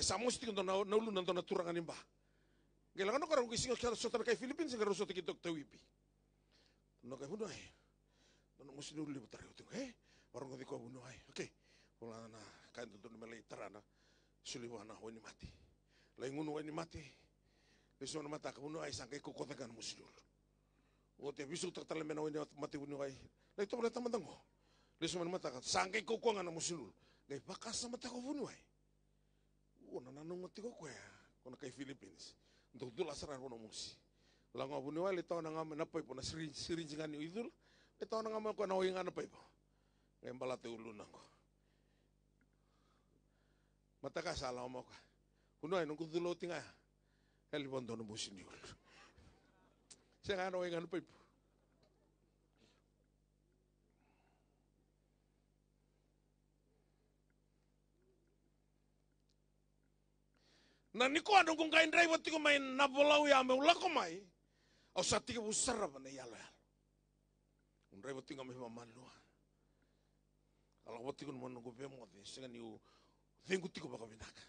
samusti kung na naulun nanto naturangan imba kailangan ko ragu singo kaya sota Filipin singa kaya sota kitok tawipi no kay bunuh ay no musti dulu libat tayo ya, tung eh warung ko bunuh ay okay wala na kain tuntun malay tarana nah. suliwan wana wani mati laingun wani mati Besok nama tak bunuh ay sangkai kukotakan musti dulu Wote oh, bisu tertalamen awin mati bunuh ay. Lah itu boleh teman tengok. Lesu mata kat sangkai kukuangan musulul. Kay baka ai. Ko na nanu ngati ko ya. na kai Philippines. Dugdul asaran ko na musi. Lango ai le tau na nga manapay po na jingan ni Le tau na nga ko na oingan na po. Ngayon pala na ko. ka sala mo ko. Kunoy, nung kudulotin tinga. Elibon doon mo musi ni nga na oingan na po. na niko adong kung kain drive at na ya me ulako may o sa tiga busara ba na yalo yalo un drive at kami mamalua alaw at tikon mo nung kupe mo at isa ni thingu tiko ba kami naka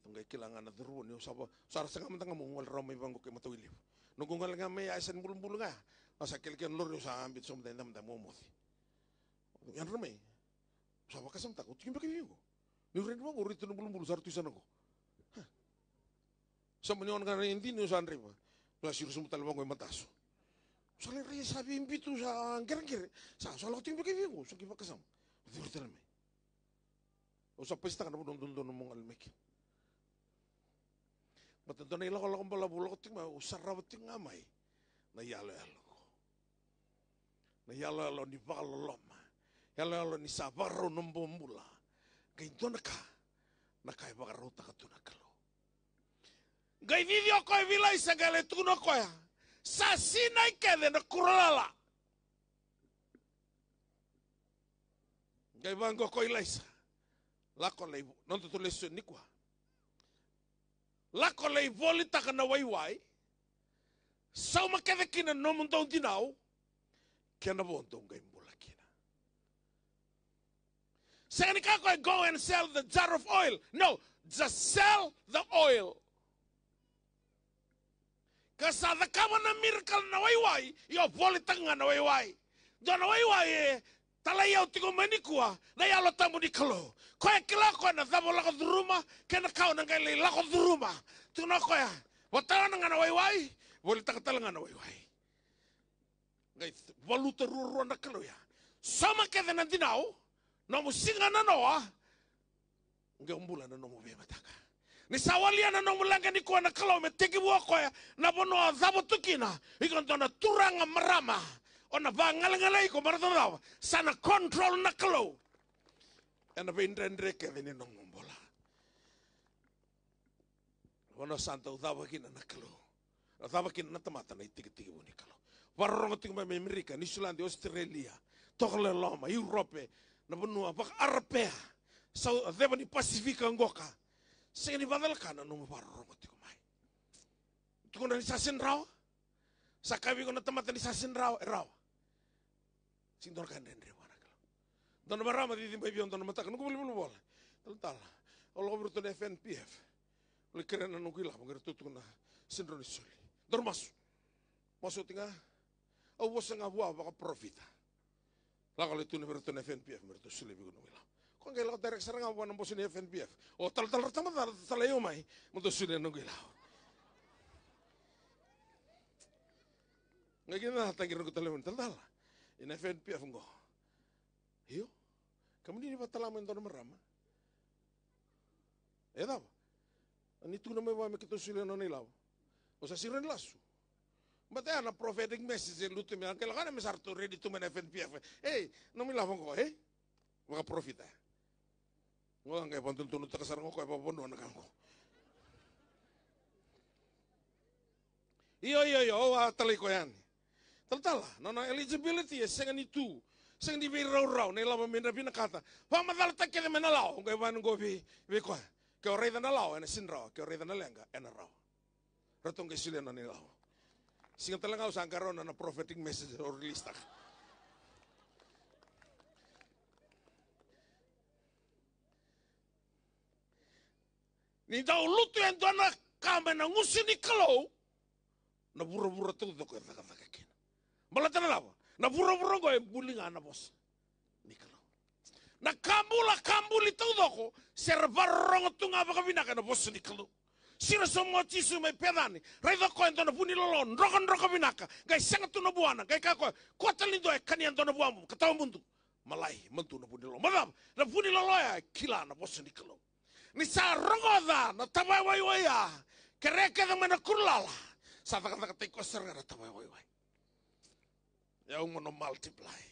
tunggai kilangan na duru ni usapa sara sa kamen tanga mungwal ramai bangko kay matawilip nung kung nga may aisan bulong-bulong nga nasa kilkian lor ni usapa ambit sumtay namda mo mo yan ramai usapa kasam takot bakal kaya kaya Ni rin mo, ngurit na bulong-bulong sa artisan ako. Someone kan entino sa anre pa. Wala siro sumutal bang gue mataso. Soalnya rey sabi tuh sa angker-angker. Sa soal ko tingin bagay ko. So kipa kasam. Virtel me. O sa pesta kan mo dondon mong almek. Matanda na ilaw lang bala bulok ting ma lo ting amay. Na yalo yalo ko. Na yalo ya ni baloloma. Yalo yalo nembung sabaro Kayak itu na ka. Nakaiba ka rotak itu nakal. ngai vivyo koe vila isangale tuno koya sa sina ikede na kuralala ngai vango koe laisa lako lei nonto tu lesu nikwa lako lei voli taka na waiwai sau makede kina nomu tau dinau kena vontau ngai mbula kina sekani kako I go and sell the jar of oil no just sell the oil ka sadakawa na miracle na wai wai, yo poli tanga na wai wai, Do na wai e tala iau tiko manikua na yalo tamu di kalo. Koe kila lako na zabo lako dhuruma kena kau na ngai lako dhuruma. Tuna koe watala na ngana poli tanga tala ngana wai, Ngai waluta ruarua na kalo ya. Sama ke nanti dinau na musinga na noa ngai na nomu bema taka ni sawalia na no mulanga ni kona kalau me teki woko ya na bono zabo tukina ikon tona turanga marama ona va ngalangala iko sana kontrol na kalau ena ve indrendre ke veni no ngombola bono santa kina na kalau uzabo kina na tamata na itiki tiki boni kalau varrongo tiki me Amerika ni Sulandi Australia tokle loma Europe na bono va arpea sau devani pasifika ngoka sing dibatalkan anu mubarromatikum Kumai. tukun dari sasin raw sakawi kono tempat dari sasin rau, rau. sing kan den rewana kalau don barama di timbai bion don matakan ku bulu bola tentala Allah bertu FNPF oleh kerana nungkilah mengerti tukuna sindroni suli don masuk masuk tengah awas buah bakal profita la kalau itu ni FNPF bertu suli bigun nungkilah kongela director nga wana sini FNPF Oh tal tal tal tal tal yo mai mundo sini nongela ngagina tangir ko telepon tal tal in FNPF ngo hiyo kamu ni batalamen don merama ah? ya, edava ani tu não me vai me que tu sili no nilau o sa siren lasu But they na prophetic message yang kan ready to men FNPF. Hey, namilawan ko, eh? profit eh. Ngo nggak pantun tunu kasar ngo apa pun doan kanggo. Iyo iyo iyo wa teliko yan. Teltala Nona eligibility ya sengan itu. Seng di birau rau ne lama minda pina kata. Wa madal tak kede mena lao ngai wan ngo bi bi kwa. Ke o reida na lao ena sin rau ke o reida na lenga ena rau. Ratong ke silen na ni lao. Singa telanga usangkaron na prophetic message or listak. Ni tau lutu yang tuan na kame na ngusi ni kalau. Na buru buru tu tu kaya taka-taka kena. Malatana lava Na buru bura goe buli ngana bos. Ni kalau. Na kambula kambuli tau doko. Serbarong tunga na bos ni kalau. Sira semua tisu mai pedani. rai da ento na puni lolon. Rokon roko binaka, Gai sanga tu buana. Gai kako. Kota lindo e eh, kani ento na buamu. Katawa mundu. Malai mentu na puni lolon. Madam. Na puni lolon ya eh, kila na ni kalau nisa rongoda na tabai wai wai ya. kereke da mana kurlala sa taka taka tiko serga na tabai wai wai ya umu no multiply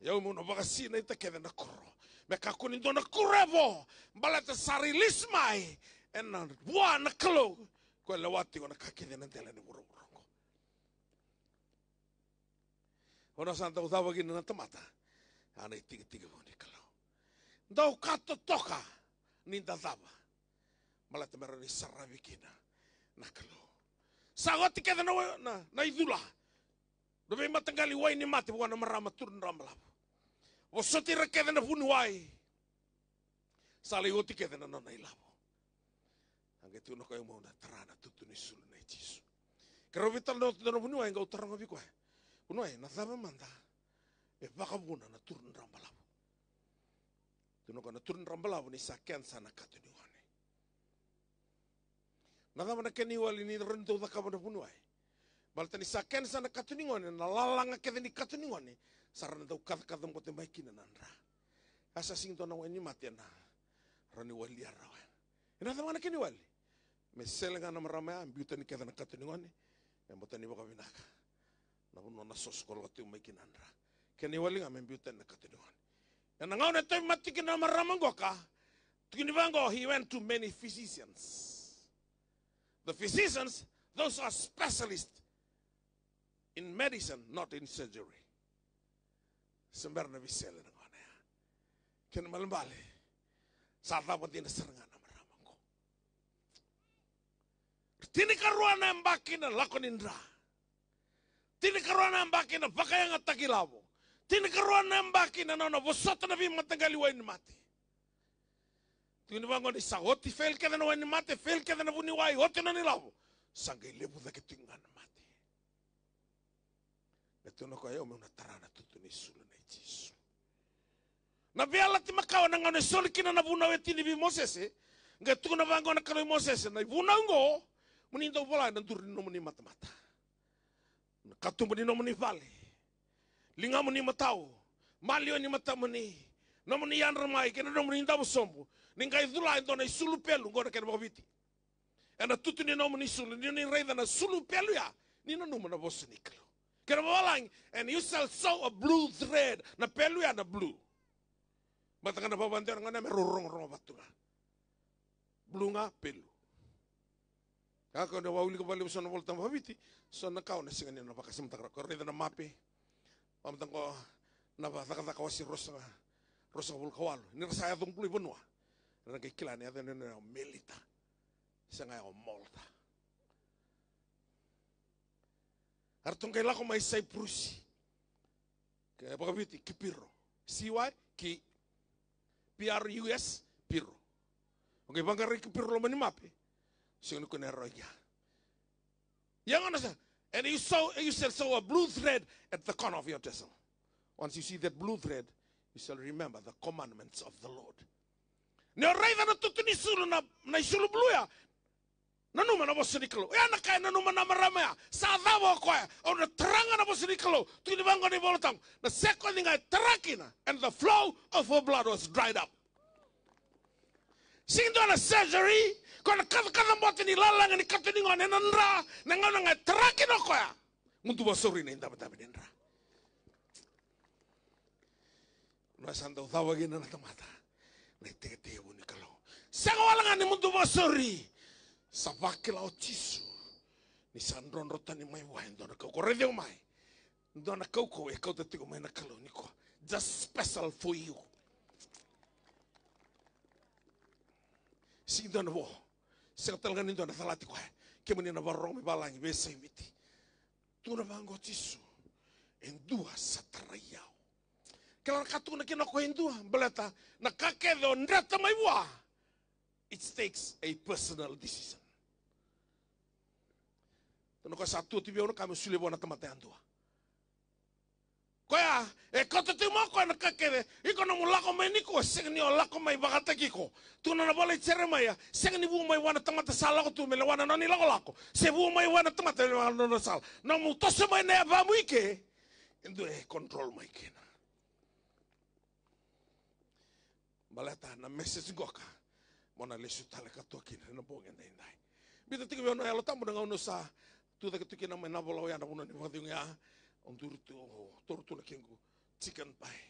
ya umu no bagasina ita kede na kuro me kakuni do na kurebo balata sari lismai ena bua na kalo ko lewati ko na kakede na tele ni buru burongo ona santa utaba gina na tamata ana itiga tiga boni kalo Dau kato toka. ನಿಂತದಾವ ಮಲತ ಮೆರನಿ ಸರ್ರವಿಕಿನ ನಕಲು ಸಾಗೋತಿ na na ನೈದುಲ Dobe matenggali wai ni mati bukan marama turun ramalap. Wasoti rakyat na pun wai. Sali oti kaya na nanai labo. Angge tu no na terana tutu ni sulu na itisu. Kero vital na tutu na pun wai engkau terang ngapi kuai. Pun wai na sama manda. E eh, baka na turun ramalap tuno kona tun rambala buni saken sana katu ni mana keni wali ni rendu daka mana punu ai. Balta sana katu ni wane na lalanga kede ni katu kath kath kote mai kina nanra. Asa sing tona wani mati ana rani wali arawa. Ina tama mana keni wali. Meselenga na maramea mbiuta ni kede na katu ni wane. nabunona ni waka binaka. Na bunu na sosko lo tiu mai kina nanra. Keni wali nga mbiuta ni katu And ngaone toi matikina maramangoka, ah. tukinivango, he went to many physicians. The physicians, those are specialists in medicine, not in surgery. Sembarna visele ngaone. Ah. Ken Tinikaruana mbakina lakonindra. Tinikaruana takilabo. Tin karuan nembaki, na nono, wasata na vim matanggali wain mati. Tin wangon isa, oti fel kada wain mati, fel kada na vuni wai, oti na nilawo. Sangay lebu dake tingan mati. Natuno ko ayaw, e, mga tarana tutuni sulo na Yesus. Na biala ti makawa na ngano e soli kina na vuna weti ni vi Moses, nga tukuna wangon na kaloy Moses, na vuna ngo, munindaw wala, nandurin no muni mata-mata. Katumbo ni no muni vale lingamu ni matau malio ni matamani nomu ni yan ramai kena nomu ni ndamu sombu ni idula dhula na sulu pelu ngora kena mabiti ena tutu ni nomu ni sulu ni ni reida na sulu pelu ya ni no nomu na bosu niklo kena and you shall sew a blue thread na pelu ya na blue matanga na babanti orang ngana merurung rong batula. blue nga pelu Kakak udah wawili kembali, bali mo voltam mabiti, so nakaw na singan niya na bakasim takra ko, na mapi, pamtang ko nabasakata kawasi rosa rosa kawal ni saya tung puli benua na kay kilani ato na melita sa ngayon molta Artong kay lako may say prusi kaya pagabiti kipiro siwa ki PRUS piro okay bangga rin kipiro lo manimape sino ko na roya yang ano sa And you saw, you shall sew a blue thread at the corner of your tassel. Once you see that blue thread, you shall remember the commandments of the Lord. Ni raiva na tutu ni sulu na na bluya. Na numa na bosi Ya na kai na numa na maramaya. Sa dawa koya. O na teranga na bosi niklo. Tu The bango ni bolotang. Na seko ni ngai terakina. And the flow of her blood was dried up. sing na surgery kona kata kata ya. mboti ni lalanga ni kata ni ngone nandra na ngone nga traki no koya muntu basori ni ndaba tabe nandra no do uthawa gina na tamata na tege tege buni kalau wala walanga ni muntu basori vakila o tisu ni ron rota ni mai wain dona kau korede umai dona ko kau e kau eh, tatiko mai na kalo ni ko just special for you Sindo na wo. Sekatala ngani ndo na thalati kwa. Kemani na balang balangi se miti Tuna mango tisu. Endua satarayao. Kalan katu na kina ko endua. Beleta na do ndata mai ah. wa. It takes a personal decision. Tuna ko satu tibi ono kami sule bona temate andua. Koea, e eh, koto te mako ana kakere, iko na lako mai niko, sega ni o lako mai wakatakiko. Tuna na wale tere mai, ya, sega ni wumai wana tangata sa lako tu mele wana lako lako. Se mai wana tangata le wana sal. Na mu tose mai nea vamu ya ike, endu e eh, kontrol mai kena. Baleta na message goka, mona lesu tale katua kina na bonga nei nai. Bita tiki wano e alo tamu na ngau nusa, tu teke tuki na mai nabolo ya ni on turtu oh, turtu lakengu chicken pie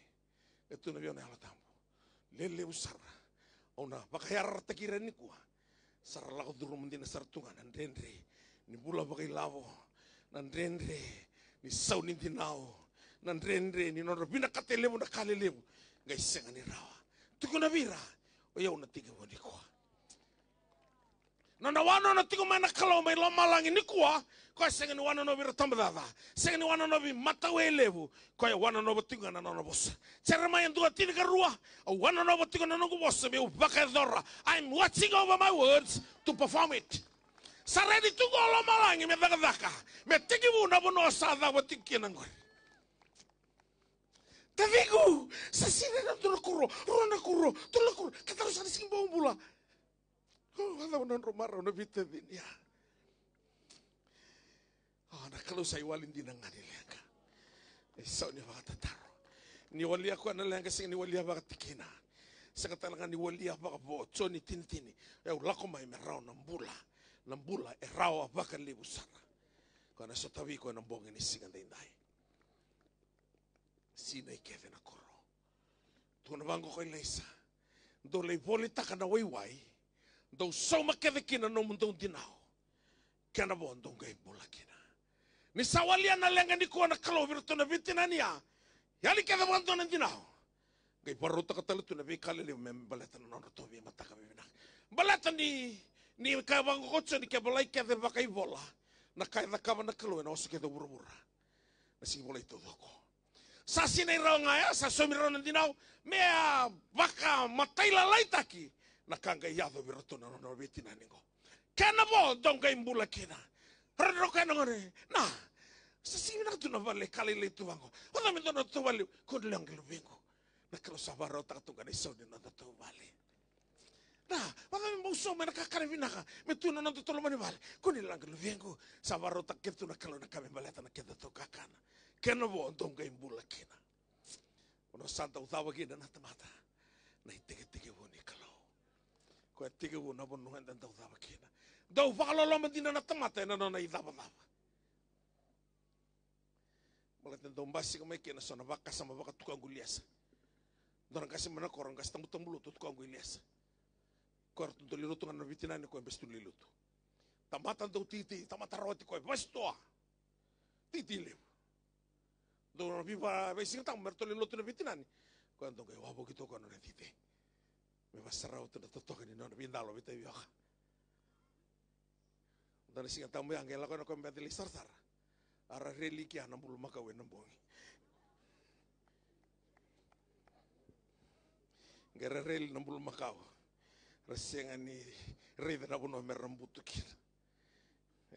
etu na biona ala tambo lele usara ona bakayar takiran ni kuah sar la duru mendina sar tunga nan rendre ni bula bakai lavo nan rendre ni sau ni nan rendre ni bina katelebu na kalelebu ngai senga ni rawa tukuna bira o ya tiga wani nanda wano na tingo mana kalau mai lo malangi ni kua ko sengen wano no bir tambada sengen wano no bi mata we levu ko wano no tingo na no bos cerra mai ndua tin garua wano no tingo na no bos me bakadora e i'm watching over my words to perform it saredi tungo lo malangi me daka me tiki bu na bono sa da watiki nangori Tavigu, sasina na tulakuro, rona kuro, tulakuro, katarusani sing baumbula. Wala ng maraw na vitamin niya. Oh, ah, nakalusay walin din ang anilanga. Isaw niya mga tataro. Niwali ako analanga sing niwali mga tikina. Sa katalanga niwali mga po, tsoni tini Ayaw lako may meraw ng nambula, nambula. bula, eraw abakal libusara. Kung nasa tabi ko ng bongin isigan din dahi. Sinay kevin akoro. Tunabango ko ilay isa. Dolay bolita ka na wayway. dou sauma kevekina no mundou dinau kena bon dou bola kina. ni sawalia na lenga ni kona kalo virtu na vitina nia yali kena bon dou dinau gai paruta katala tu na vi lele mem baleta na nono tobi e mataka bibina baleta ni ni ka bango kotsa ni ke balai ke bakai bola na kai da kava na kalo e na osu ke de burubura na si bolai todo ko sa sinai raonga ya sa somi dinau mea baka matai la laitaki nakanga yado biroto na no biti ningo. kana mo donga imbula kina rano kana ngore na sisi na tu na vale kalile le tu bango ona mi dono tu vale ko lang lu na kalo sabaro ta tu kana so ni na tu vale na ona mi buso me ka kare me ka tu na tu lo mani vale ko ni lang lu bingo sabaro ta ke tu na kalo na kame baleta na ke tu kakana kana mo donga imbula kina ono santa utawa kina na tamata na itige tige Koe tike u na ponu hen tau thawa kina. Dau whakalolo ma dina na tamata e nana i thawa thawa. Mala ten dau mbasi sona sama waka tukangu liasa. Dona kasi mana korang kasi tamu tamu lutu tukangu liasa. Koe ratu tuli lutu ngana vitina ni koe bestu li lutu. Tamata titi, tamata rawati koe bastoa. Ah. Titi lewa. Dau na viva, vesi ka tamu mertoli lutu gitu na vitina ni. Koe antongo e wabo kito Titi. Me a no bindalo y no Dan singa tambe angela kono kombe atili sartar. Ara no nambul makawe nambongi. no rel nambul makawe. Rasenga ni rida nabuno merambutu kina.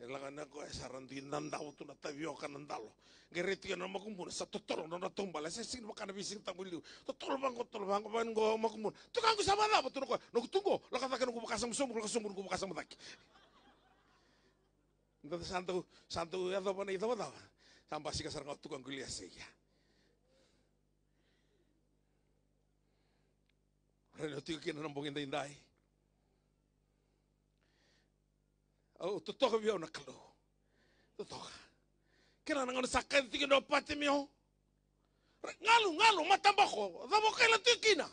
Elaganaco es arrandinanda utuna tabioka nandalo. Geriti na makumun sa tutulong na natumba. Lesa sin makana bising tamuliw. Tutulong bango tulong bango bango makumun. Tukang ko sama na patulong ko. Nagtungo. Lakatakan ko kasam sumur sumur ko bukasang matak. Entonces santu-santu ya dapat na ito daw. Sampai sih sarang otu kang kuliah seya Reno tiga kina nampungin tayo o oh, totoga viu na calu totoga kera na ngana sakai tiki no pate mio ngalu ngalu matambako davo kaila tikina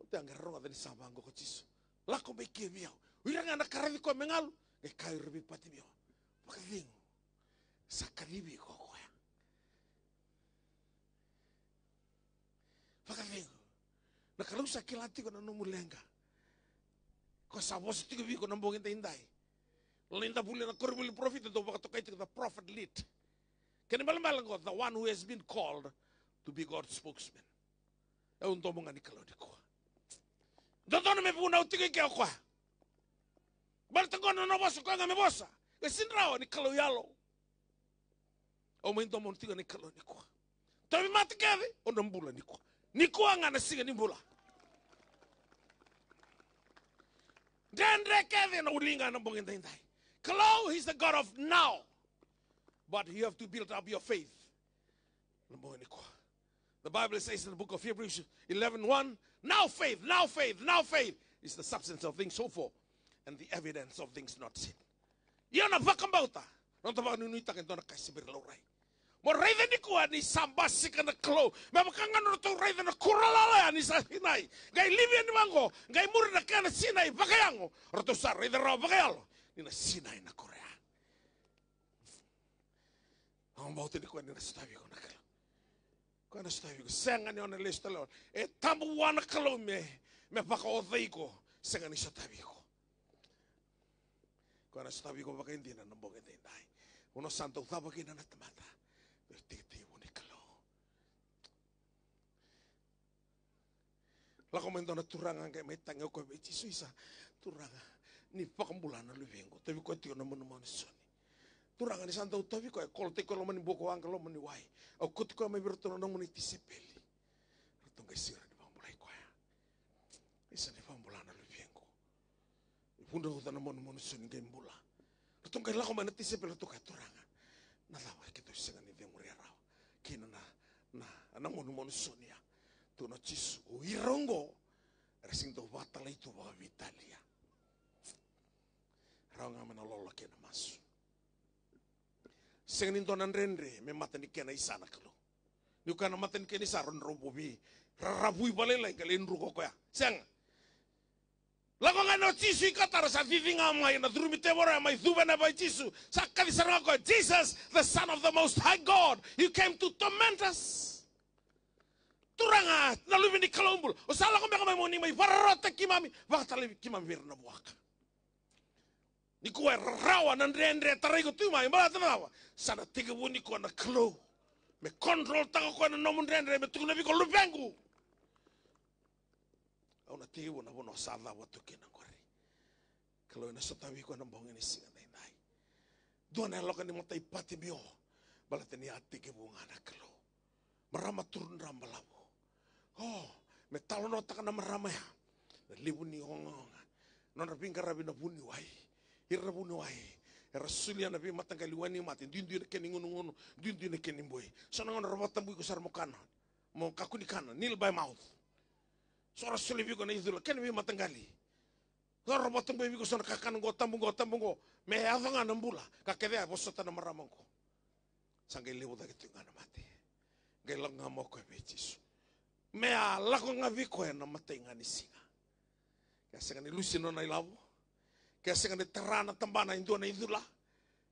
o te angera ronga deni sabango ko tiso lako be kie mio iranga na karavi ko mengalu e kai rubi pate mio pakadingo sakadibi ko koya pakadingo na kalu sakilati ko na nomulenga ko savosi tiki biko na mbogenta indai Linda bulina korbuli prophet do bakatokaitik the prophet Lit, Kani malambalango the one who has been called to be God's spokesman. E unto monga nikalodi ko. Dodono me puna utiki ke okwa. Baltangono no bosa kwanga me bosa. Esindrao nikalo yalo. O mo into montiga nikalo niko. Tabi matikevi onombula niko. Niko anga na singa nimbula. Dendre kevi na ulinga na bongendai ndai. Clothe is the God of now. But you have to build up your faith. The Bible says in the book of Hebrews 11 1, now faith, now faith, now faith is the substance of things so for and the evidence of things not seen. Yun ang vakambauta. Nung tabang nunuita kan doon nakasibir loray. Mo rayda ni kuha ni sambasi ka na klo. Mamakangan na ito rayda na kuralala ni sa hinay. Ngay libya ni mango. Ngay muri na kana sinay bakayango. Rato sa rayda raw bakayalo nina shida inakorea ambao nilikuwa ninasitavigo nakala kana sitavigo senga ni onele stalo e tamu wana kalo me me paka odhaigo senga ni sitavigo kana sitavigo baka indina nambo ke dai uno santo thapa kina natamata tikti woni kalo la komendo na turanga ke metanga ko be chisuisa turanga ni pakambulana luvengo tapi ko tio namana mani soni turanga ni santa utavi ko ya kol te ko lomani boko anga lomani wai o kuti ko mai tisipeli namani tisepeli ratonga sira di pambulai ko ya isa ni pambulana vengo ipunda ko namana mani soni ngai mbula ratonga la ko mana tisepeli to ya turanga na lawa ya ke to singa ni venguri rawa kina na na namana mani sonia ya. chisu o irongo Resing to batal itu bawa vitalia raonga mana lola kena masu. Sengen intonan rendre me matan kena isana kalau. Ni kana matan kena isaron rombo mi. Rabui balela kalen ruko koya. Lako nga no tisu ikatara sa vivinga mai yang durumi te wora ya mai duba na bai tisu. Sa kadi Jesus, the son of the most high God, you came to torment us. Turanga, na lumi ni kalumbul. O sa lako mbeka mai moni mai vararota kimami. Vakatale kimami verna buaka. Nikuwa er rawa na tarai ko tuma imbala rawa Sana tiga wuni kwa na klo. Me kontrol tanga kwa na nomu ndrendre me na biko lupengu. Au na tiga wuna wuna osala watu na kore klo ina sota wiko na mbongi ni singa nai nai Dua na loka ni mata ipati bio. Bala tani a ke wunga na klo. Marama turun rambalamu. Oh, me talo no taka na marama ya. Libu ni onga onga. Nona pinga rabi na buni wai. irrabuno ai rasuli ana bi matangkali wani mati dindu ne keni ngono ngono dindu ne keni boy sana ngono robot tambu ko sar mokana mo kakuni kana nil by mouth so rasuli bi ko na izul keni bi matangkali so robot tambu bi ko sana kakan go tambu go tambu go me avanga nambula ka kede bo sota na maramango sangai lewo da ketu ngana mati ngai langa mo ko be tisu me a lako ngavi ko na matenga ni singa ya sanga ni lusi no na ilavo kesengani terana tambana indona indula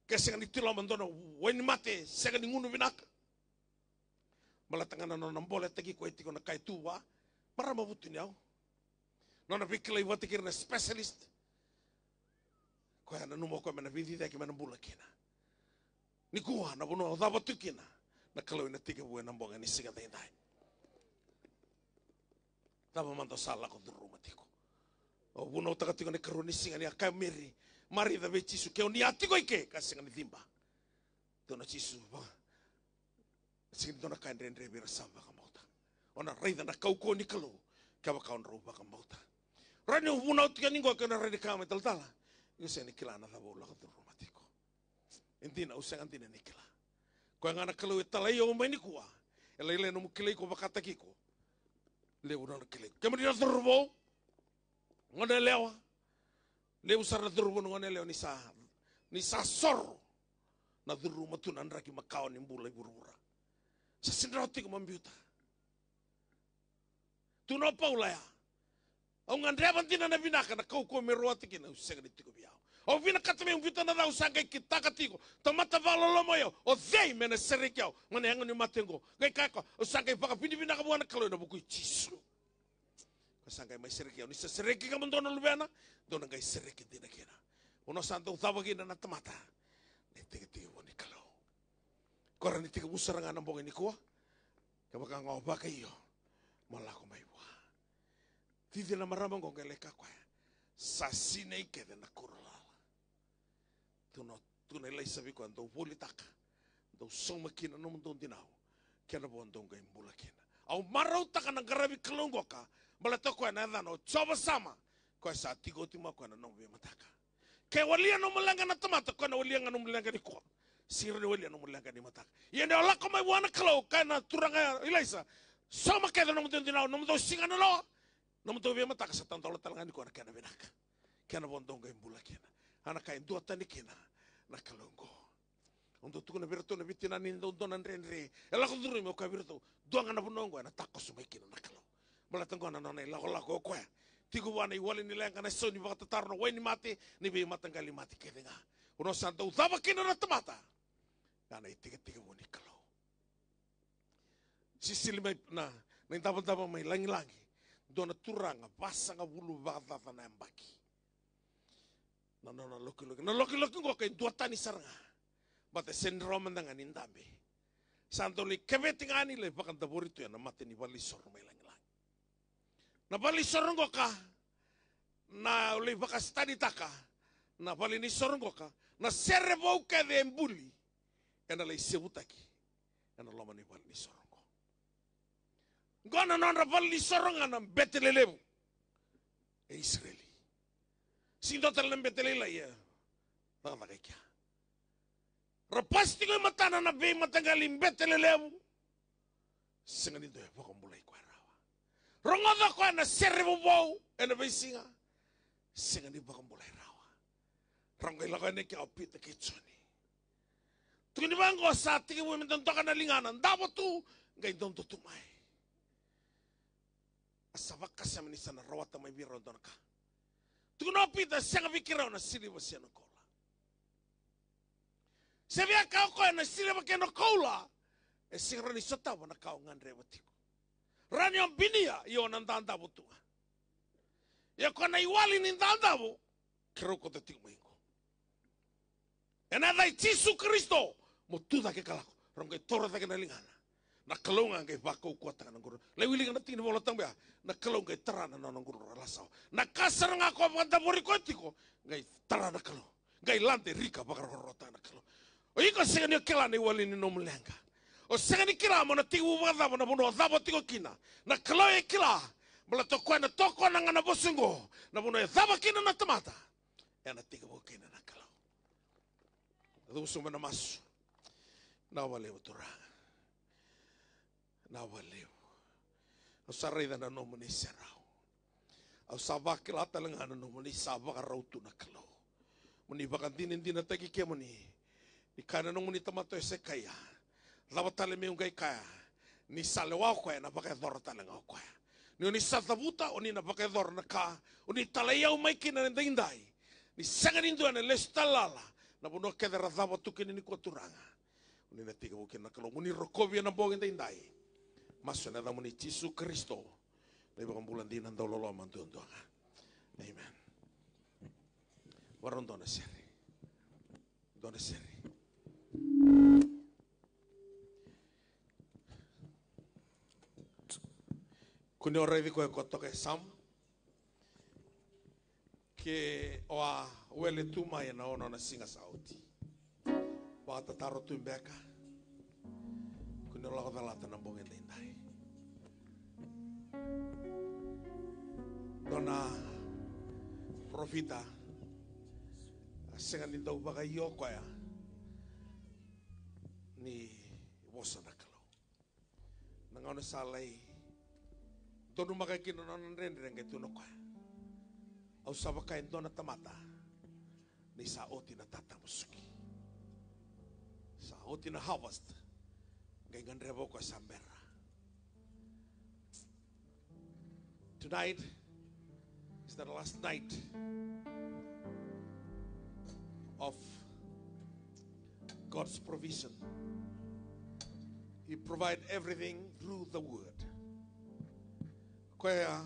kesengani tilo mandona wen mate segani ngunu binaka mala tangana no nambole tegi ko etiko na kai tuwa mara mabutu nyau no na iwa iwati kirna specialist ko ana numo ko mena vidi deki mena bula kina ni kuwa na bono dava tukina na ina na tiga buena mbonga ni siga dai dai Tava manda sala ko duruma Wuna utakatigo ne karonising ani akamiri. Mari da bechisu ke oni atigo ike kasing ani timba. Tona chisu ba. Sing dona kain rendre bira samba kamauta. Ona raida na kauko ni kalo. Kaba kaun roba kamauta. Rani wuna utiga ningo kena rani kama tal tala. Yuse ni kila na thabo la kato romatiko. Intina usang antina ni kila. Kwa ngana kalo itala e iyo umeni kuwa. Ela no mukilei ko bakataki ko. Le wuna kilei. Kemri na ngone lewa usar na duru kono ngone lewa nisa nisa sor na duru matun andra ki makau ni mbulai gurura sa sindrati ko mambiuta tuno paula ya au ngandre bantina na binaka na kau ko meruati ki na usega ni tiko biau au vina me umbiuta na rau sanga ki tiko tamata valo lomo yo o zei mena serikao ngone ngone matengo ngai kako usanga ipaka pindi binaka buana kalo na buku chisu sangai mai sereki oni se sereki ka montono lubena dona ngai sereki tina kena uno santo utava kina na tamata ne tege tege woni kalo kora ni tege musara ngana mbongi ni kua ka baka ngoba ka iyo malako mai wa tidi na marama ngonga leka sasine ike de na kurulala tuno tuno ilai sabi kwa ndo woli taka ndo soma kina no mundon dinau kena bondong ngai mbula kina au marau taka na garabi ka mbalatokoa na dhano tsova sama kwa sa tigo tima kwa na nongu mataka ke walia no mulanga na tomato kwa na walia ngano mulanga ni kwa sira ni walia no mulanga ni mataka yende ola ko mai wana kalau kae na turanga ilaisa soma kwa na mutun dinao no singa na loa no mutu bia mataka sa tantola talanga ni kwa na kena benaka kena bondonga imbula kena ana kain dua tani kena na kalongo Untuk tuh kena birto nabi tina nindo dona nan renre. Ela dulu mau oka birto. Dua na bunongo na takos mai kina Bala tengko na nona lako lako kwe Tiku wana iwale ni lenga na so ni baka tataro weni mati, ni be matangali mati nga Uno santa utava kina na tamata. Kana itike nah, tike wani kalau. Sisili mai na, na intapa nah, tapa mai langi langi. Dona turanga, basanga wulu baka tata na mbaki. Na no na nah, loki loki. Na loki loki ngoka dua tani saranga. Bate sen nanga nindambe. Santa li kevetinga le baka taburitu ya na mate ni wali sorma ilangi. napalisorongo ka, na uliva ka stanitaka, napalinisorongo ka, na servo ka de embuli, ena lay sebutaki, ena loma ni palinisorongo. Gona non rapalinisoronga ng Betelelebu, e Israeli. Sindotel ng Betelela iya, nakakakay kaya. Rapasti ko yung mata na nabi matanggaling Betelelebu, singa nito e, wakambulay rongodo ko na seribubo ena bisinga singa ni bakam bolai rawa rongai laga ne ke api te kitsoni tuni bang ko sa tiki bu min tontoka na linganan dapo tu ngai dom to tumai asavak kasam ni sana rawa tamai bi rondon ka tuni api te singa vikira na sili basiana kola se via kau ko na sili bakena kola e singa ni sota bona kau ngan rewatiku rani ambinia io nan tantabu tua. Ya Ia kona iwali nin bu, keroko te tingmengo. Ena ya dai Jesu Kristo, mo tuda ke kalako, rongkai ke ta ke Na kalonga ke bako kuat kana nguru. Lewi linga na tini bola bea, na kalonga ngai tarana na nguru ralasao. Na kasar nga ko paganta bori kotiko, ngai tarana kalo. Ngai lante rika bakar horota na kalo. Oiko sega ni kelan wali ni nomlenga o sengani kira mo na tigu wada mo na mo dabo tigo kina na kaloe kira mo la toko na toko na ngana bosungo na mo na zaba kina na tamata e na tiga bo kina na kalau adu so mo na masu na wale na wale o na no mo ni serao au saba kila talanga na no mo ni rautu na kalau mo ni bakandinin din na tagi kemoni ni kana nung ni tamato ese kaya lava tale me ungai kaya ni sale wau koe na pake dora tale ngau koe ni oni satabuta oni na pake dora na ka oni tale iau mai kina na daindai ni sangarindu ane lesta lala na bono kedera dava tukini ni kuaturanga oni na tiga buke na kalong oni rokobi na bogen daindai maso na damoni tisu kristo na iba kambulan di nandau lolo mantuantuanga amen Warondona seri. Dona seri. kuneorrevi koe kotoke sam ke oa wele tuma e na ona na singa sauti wa tataro tu beka kuneola vela tana bonge tindai dona profita asenga ni bagai baka yoko ya ni wosana kalau nangona salai Doon umagay kinunan ng rin, rin kay tunok. Aw sa wakain doon na tamata, na isaoti na tatamuski. Saoti na harvest, ngayon rebo ko sa mera. Tonight is the last night of God's provision. He provides everything through the Word. Koya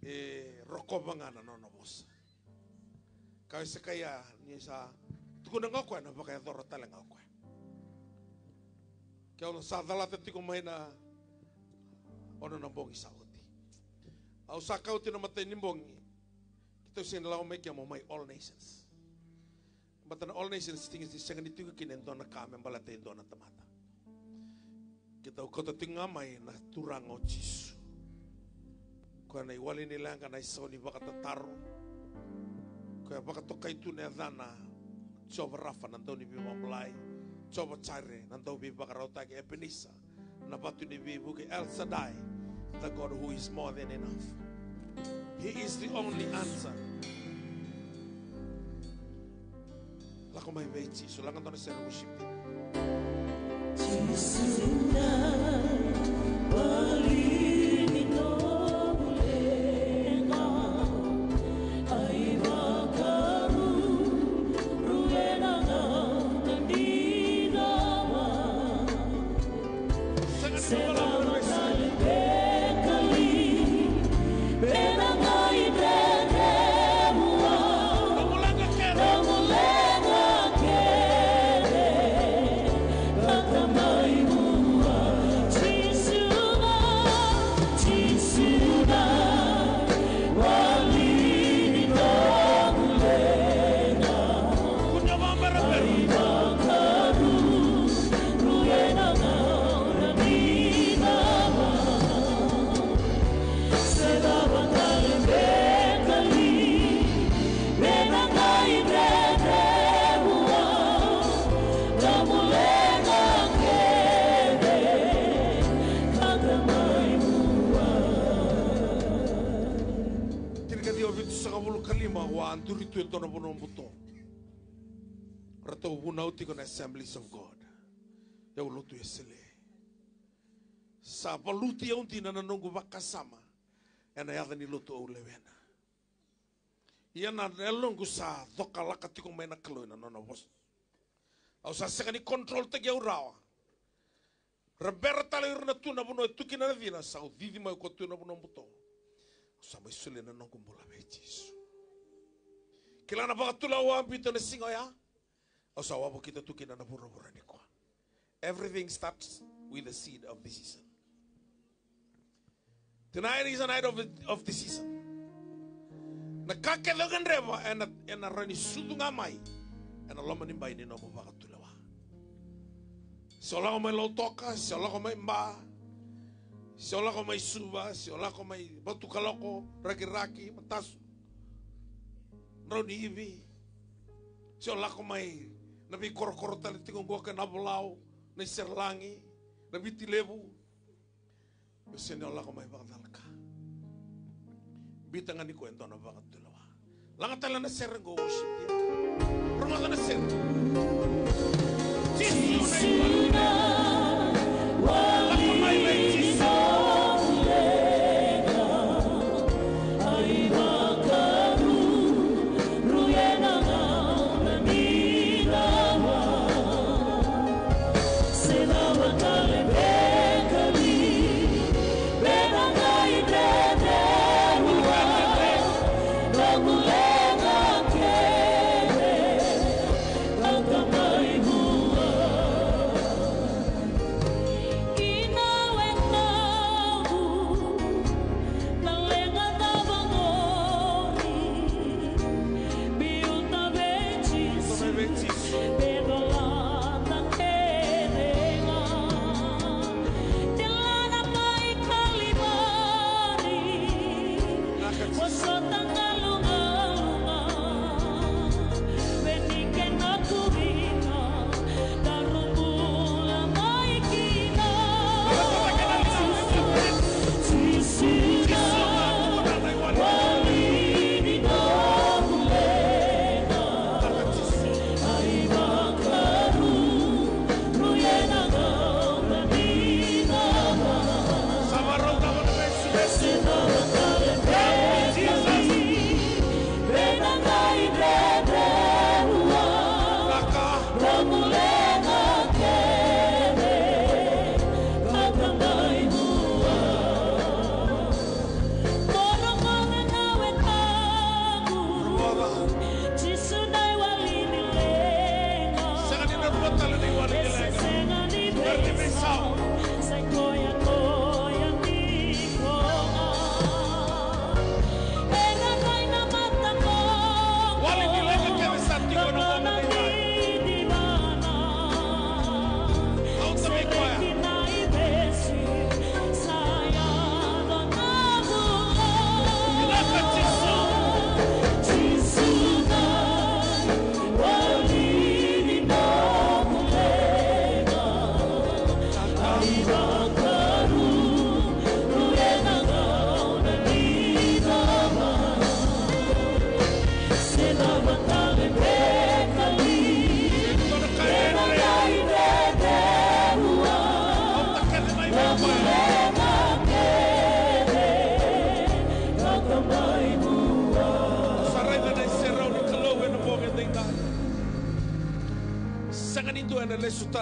e eh, roko banga na nono bosa. Kau sekaya ni sa tukuna ngakwe na pakai doro ya tala ngakwe. Kau sa dalate tiku maina ono na bongi sauti. Au sakau tina matai nimbongi. Kita sin lau meki amo mai all nations. Batan all nations tingis di sengen itu kinen dona kame balate dona tamata. Kita ukota tingamai na turang o Jesus. Koe na iwale ni langa na iso ni waka tataru. Koe waka toka itu ne adhana. Choba rafa nandau ni bima mlai. Choba chare nandau bi waka rautake epenisa. Na batu ni bi buke El The God who is more than enough. He is the only answer. Lako mai veitsi. Sulangan tona sena mushipi. Jesus Náutico Assemblies of God. Eu luto esse lei. Sa paluti yung tinananong kasama. E na yada ni luto o lewena. Ia na nelongu sa doka lakati kong may nakaloy na nona was. Au sa seka ni control te geu rawa. Roberta le rona tu na bono tu kina vina sa o vivi mai ko tu na bono muto. Sa mai sule na nongu mbola betis. Kilana bagatula wa ambito na singo ya. Everything starts with the seed of the season. Tonight is a night of, of the season. Nakakalogan and sudungamai and ni bagatulawa. may lotoka, may may may batukaloko, raki-raki, mataso. may Nabi kor-kor tali tingung gua ke nabulau, na serlangi, nabi tilebu. Besene Allah kau bakat alka. Bitangan ni kuento na bakat dalawa. Langatala na ser go worship dia. Rumah na ser. Jesus, Jesus,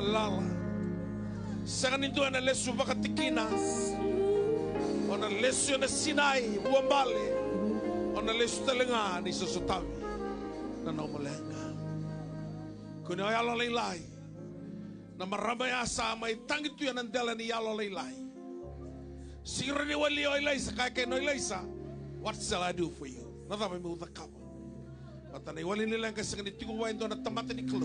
kalala sa kanintuan na lesu vakatikinas o na lesu na sinai buambale, o na lesu talenga ni sasutawi na naumalenga lenga. o yalo leilai na maramay asa may tangitu yan ang dela ni yalo leilai siguro ni wali o ilaysa kaya kay no ilaysa what shall I do for you na thamay mo utakawa patanay wali nilang kasing ni tiguwain doon at tamatan ni Klo.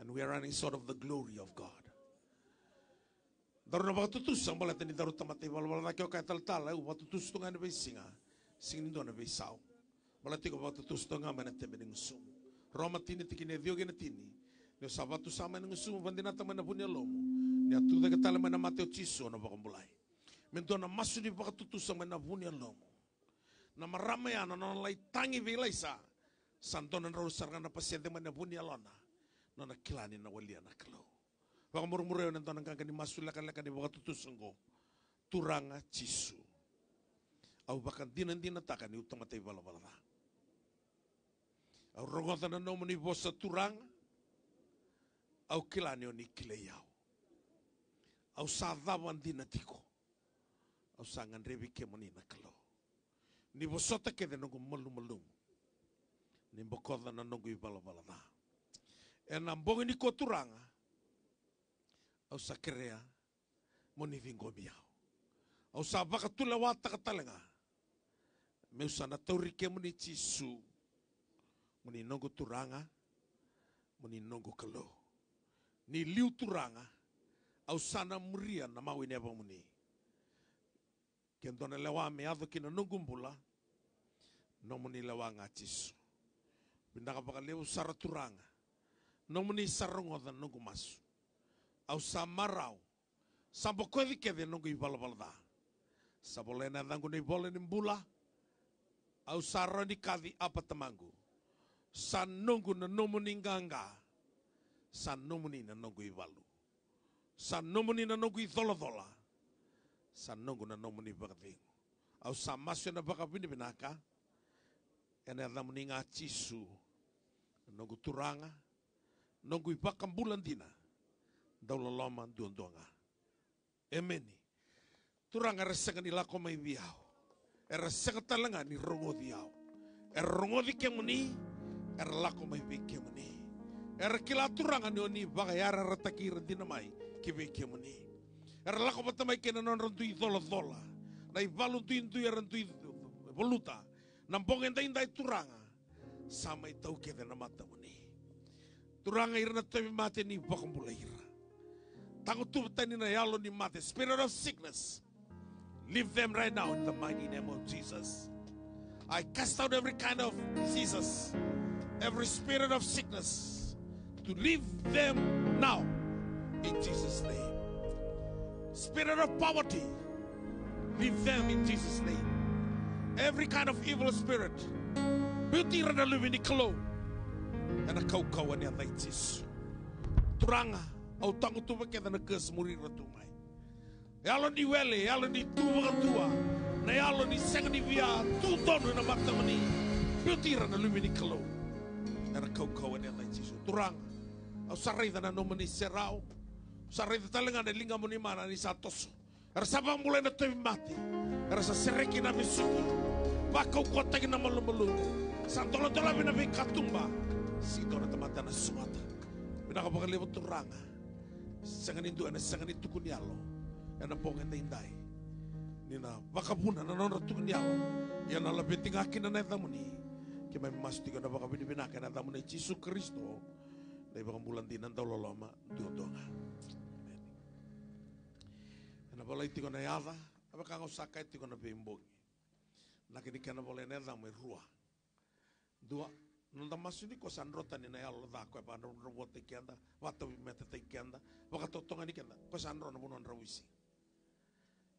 and we are running sort of the glory of God. Daru na patutus ang balat ni daru tamatay balbal na kyo kaya taltala u patutus tunga na singa sing nindo na saw. Balat ko batutus tunga manate bening sum. Roma tini ne dio gena tini. Ne sabatu sama nang sum tama tamana punya lomo. Ne atuda katala mana mateo ciso na bakumbulai. Mento na masu di patutus sama na punya lomo. Na maramaya na nalai tangi velaisa. Santona na rusarga na pasiyente mana punya lona nana kilani na walia na kalau. Waka murmureo na tanang kang ni masulakan ni waka Turanga cisu. Au bakan dinan dinatakan ni utama tay balabalana. Au rogota na nomo ni bosa turanga. Au kilani o ni kileyau. Au sa dhawan dinatiko. Au sangan rebi kemoni na kalau. Ni bosota kede nongo malu malu. Ni bokoda na nongo e mbongi ni koturanga au sakrea moni vingomi au au sa vakatula wa takatalega meu sa na taurike moni ni jisu mo ni nogo mo ni liu turanga. au sana na muria na mau ini ava ni ke dona lewa meado kina nongo mbula no mo ni lewa ga sara turanga nomuni sarongo dan nongo masu. Au samarau. Sampo kodi kede nongo kui bala bala da. Sapo lena dangu ni bole ni mbula. Au saroni kadi apa temangu. San nongo na nomuni nganga. San nomuni na nongku ibalu. San nomuni na nongo idola dola. San nongo na nomuni bagatingu. Au samasu na baka bini binaka. Ene adamu ni turanga. Nongo turanga. nongui bakam bulandina daula loma duondonga emeni turanga resanga ni lako mai biao e resanga talanga ni rongo diao e er rongo di kemuni e er lako mai bi kemuni e er rekila turanga ni oni bagayara ratakira dinamai kibe kemuni e lako batamai kena non rondui dola dola na i valu dindu e rondui voluta na mbongendai ndai turanga sama i tau kede na matamu Duranga irna to mate ni bakumbula ira. ni na yalo ni mate. Spirit of sickness. Leave them right now in the mighty name of Jesus. I cast out every kind of diseases, every spirit of sickness to leave them now in Jesus' name. Spirit of poverty, leave them in Jesus' name. Every kind of evil spirit, beauty and living in kau kau ane adai tisu. Turanga, au tangu tuwa ke tana kas murira tumai. E alo ni wele, e alo ni tuwa katua. Na e alo ni senga ni via, tu tonu na mani. Piotira na lumini ni kalau. kau kau ane adai tisu. Turanga, au sarai tana mani serau. Sarai tatalenga ne linga muni mana ni satoso. Rasa na tevi mati. Rasa sereki na misuku. Bakau kota na malu-malu. Santola-tola bina vikatumba. santola Singaw na tamata na sumata. Minakapakalibot turanga. Sa nganin doon, sa nganin tukunyalo. Yan ang pong Nina, makapuna na nono tukunyalo. Yan ang labit tingakin na neta mo ni. Kaya may tiga na baka binibinakin na tamo ni Jesus Kristo. Na ibang bulan din ang daloloma, dudonga. Na pala iti ko na yada, apa kang usakay tiga na bimbong. Nakinikana pala neta Dua, Nanda masuni ko rota ni naya lo dako e pano robote kianda, wato bi mete te kianda, waka totonga ni kianda, ko sanro no bonon rawisi.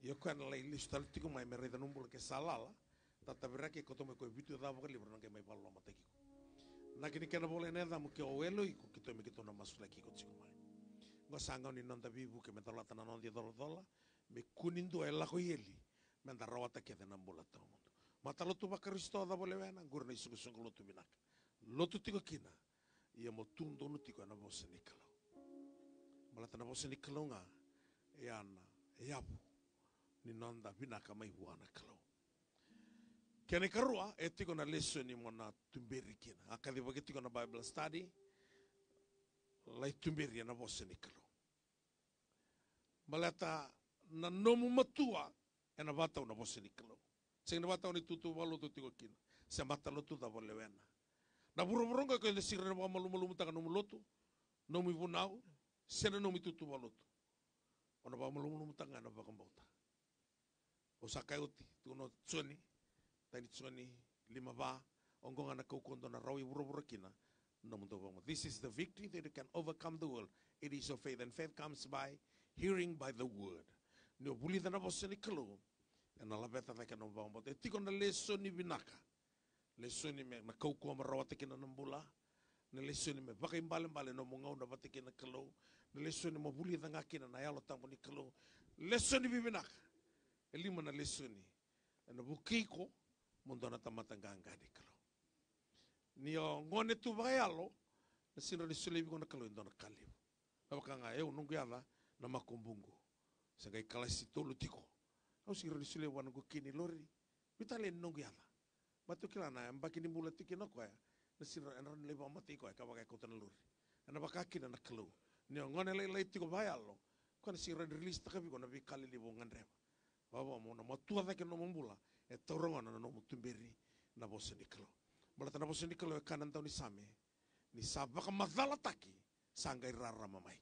Yo kan lei listo tal tiku mai mere dan umbul ke salala, tata vira ke koto me ko bitu da boka libro ke mai palo mate kiko. Na kini kena bole ne da muke owelo iko kito me kito na masula kiko tiku mai. Ngo sanga ni nanda bibu ke tala tana nondi dolo dola, me kunindu ela ko yeli, me nda rawata ke dan umbul atongo. Matalo tu bakaristo da bole vena, gurna isu isukusungulo tu binaka. lotu tiko kina ia mo tundonu tiko ana vose nikalau mala tana vose nikalauga e ana e avu ni nanda vinaka mai vuana kalau kene karua e tiko na lesson ni na tumberi kina akali vake tiko na bible study lai tumberi ana vose nikalau mala na nomu matua e na vatau na vose nikalau sing na vatau ni tutu tiko kina se matalotu da volewena Na sena na O tuno tani lima ba, kukondo na rawi This is the victory that can overcome the world. It is your faith, and faith comes by hearing by the word. Nyo buli na na boseni kalu, and alabeta na kanumbang bote. Tiko na leso ni binaka. Lesuni me na kau kua marawatikina na bula na lesuni me pakai mbale mbale no mungau na vate kalau na le suni mo buli tangakina na yalo tambo ni kalau le suni bibinak e na le suni na bukiko mondona tamata ngangani kalau ni o ngone tu vai alo na sino le suni bigo na kalau indona e kalio Apakah eu nunggu ala na makumbungu sangai kalasi tolu tiko au siro le suni wanago kini lori vitale nungu ala Batu batukila na bakini mula tikino koe na sira ni lebo mati koe ka bagai kota naluri ana bakaki na nakalu ni ngone lei lei tiko bayalo kana sira rilis takabi kona bi kali ngan Bawa baba mo na matua dake no mumbula e eh, torongo na no mutumberi na bosu nikalo balata na bosu nikalo e eh, kanan tau ni same ni sabaka madala taki sanggai rara mamai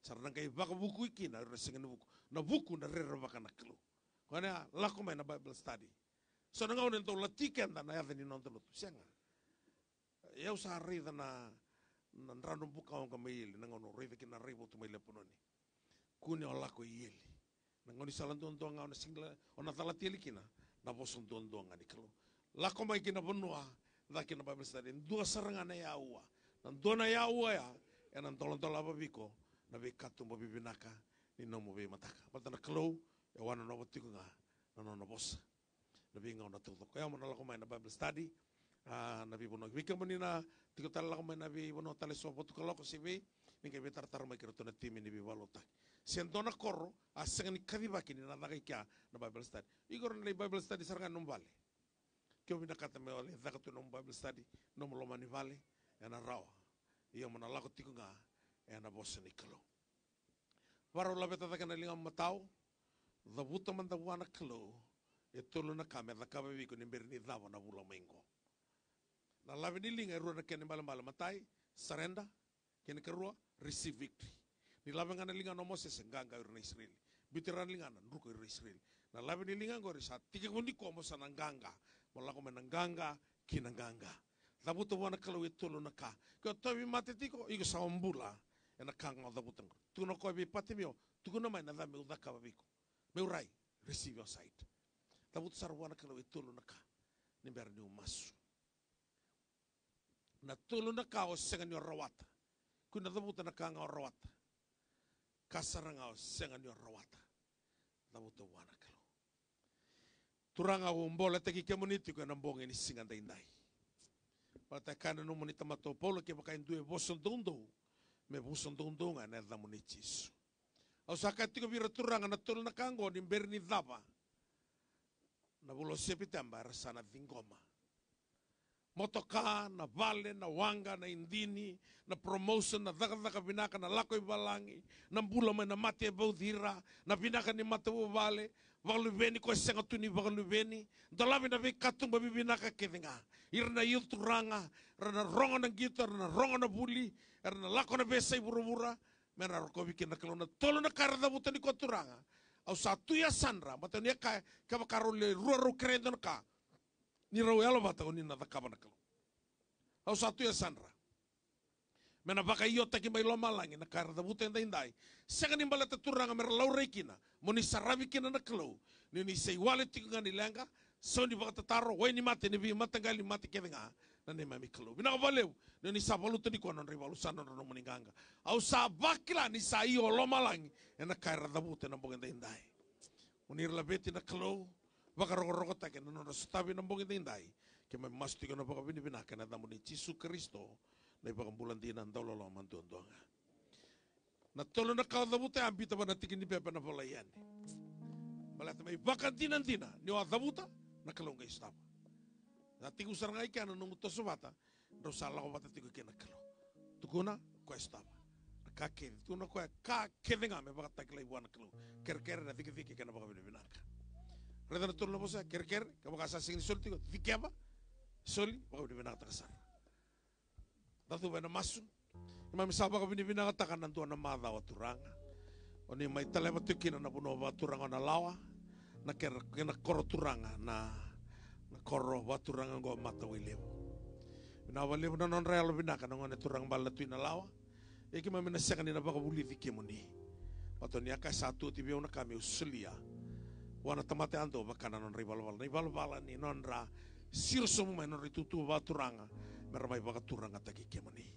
sarna kai baka buku iki na resingen buku na buku na rera baka kelu. kona ah, lako mai na bible study So nangau nen tau latiken na ya veni non telu senga. Eu sa ri na nan buka ang kama yeli nangau no na kina rivo tu mele punoni. Kune ola ko yeli. Nangau ni salan don don ngau singla ona tala kina na bosun don don ngani kalo. Lako mai kina bonua da kina bible study dua saranga na ya ua. Nan dona ya ua ya enan tolon tola na be katum babibinaka ni nomo be mataka. Patana kalo e wana no batikunga na no no bosa. nabi na tuk tuk Kaya mon Allah kumai na Bible study ah nabi bono wika monina tiko tala kumai nabi bono tali sopo tuk Allah kusibi minka bi tar tar mai kira tuna timi ni bi walota dona korro aseng ni kabi baki ni na kia na Bible study igor na Bible study sarga bale kio mina kata me ole thaka tu Bible study nom lo mani vale ena ya rawa ia mon Allah kutiku nga ena ya ni kelo Waro labeta thaka na linga matau, the buta man e tolu na kame na kame wiko ni mbiri ni na vula maingo. Na lavi ni linga e rua na kene mbala mbala matai, surrender, kene kerua, receive victory. Ni lavi ngana linga no Moses nganga e na Israeli. Bitiran linga na nruko yurna e Israeli. Na lavi ni linga ngori sa tike kundi komo sa nanganga. Mwala kome nanganga, kinanganga. Labuto wana kalau e tolu na ka. Kyo tovi matetiko, iko sa ombula. Ena kanga o labutango. Tukuno koi bi patimio, tukuno mai na dhame udhaka viko Meurai, receive your sight. Tabut sarwana kalau itulu naka. ka, ni umasu. Na tulu o senga rawata. Kuna labutu naka nga rawata. Kasara nga o senga rawata. Labutu wana kalau. Turanga umbola teki kemuniti kwa nambonge ni singa ndai. Pata kana no monita matopolo ke baka dua boson dondo. Me boson dondo nga na Au sakati ko bira turanga na tulu naka ngo ni na Vuloseptember sana Vingoma. Motoka na Vale na Wanga na Indini na promotion na dhakadhaka binaka na lako balangi e na mbulama na mate baudhira e na binaka ni mate vale vagaluveni ko senga tuni vagaluveni dalavi na vekatung babi binaka kedenga irna yilturanga rana rongo na gita rana rongo na buli na lako na besai burubura mena rokovi kina kalona tolo na karada butani koturanga turanga au satu ya sanra mata ni ka ka ba le rua ro kreden ka ni ro yalo e mata ni na ka bana au satu ya sanra mena baka iyo taki mai lo malangi na kar da buten da indai sanga ni balata turanga mer lau rekina moni sarabi kina na kalo ni ni sei wale tikunga ni lenga so ni baka taro wai ni mate ni bi mata mate mami mikalo bina valeu ne ni sabalu tadi kau non rivalu san non non meninganga au sabakla ni sai olomalang ena kaira bute na bogenda indai unir la beti na klo baka rogo rogo ta ke non stabi na bogenda indai ke ma masti ko na baka bini bina kena tamu ni Yesu Kristo na baka bulan dina ndolo lo mantuondonga na tolo na bute dabute ambita bana tikini pepe na volayani Malah mai baka dinan dina ni wa dabuta istama Nanti ti usarngai che hanno non tosovata, rosalla ovata ti che nakalo. Tu guna kue Ka ke tu no kwa ka ke venga me baka tak lei wan klu. Ker ker na fiki fiki kana baka bini Reda na turno bosa ker ker ka baka sa sing sol tigo fiki apa? Soli baka bini binaka takasar. Datu bana masu, Ima misa baka bini binaka takanan tu ana mada wa turanga. Oni mai tale batukina na buno wa turanga na lawa. Na ker kena turanga, na koro wa turanga go mata wilem na wale na non real bina ka ngone turang bala ina lawa Eki ma mina sekani na baka buli fike ni. wato ni aka satu tibi ona kami usulia wana tamate ando bakana non rival bala rival bala ni non ra sumu ma non ritutu wa turanga meramai baka turanga taki kemuni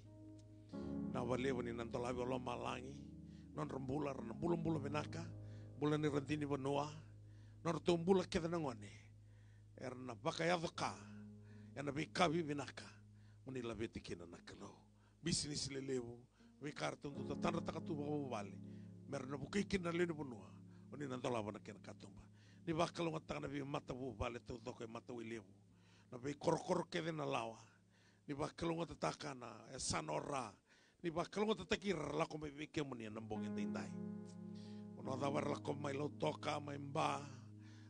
na wale ni nan tolabi olo malangi non rembular non bulum bulum benaka bulan ni rendini benoa non tumbula kedana ngone erna baka yavka yana bi kabi binaka muni labe tikina nakalo bisnis lelebu, vi karton tu tatanda takatuba bali merna buki kina lene bunua muni nandola bana kena katumba ni bakalo matana na mata bu bali tu doko mata wilevo na bi korokoro kede na lawa ni bakalo tatakana sanora ni bakalo tatakira la kome ena kemuni nambongen dindai ono dawar la kome lo toka mba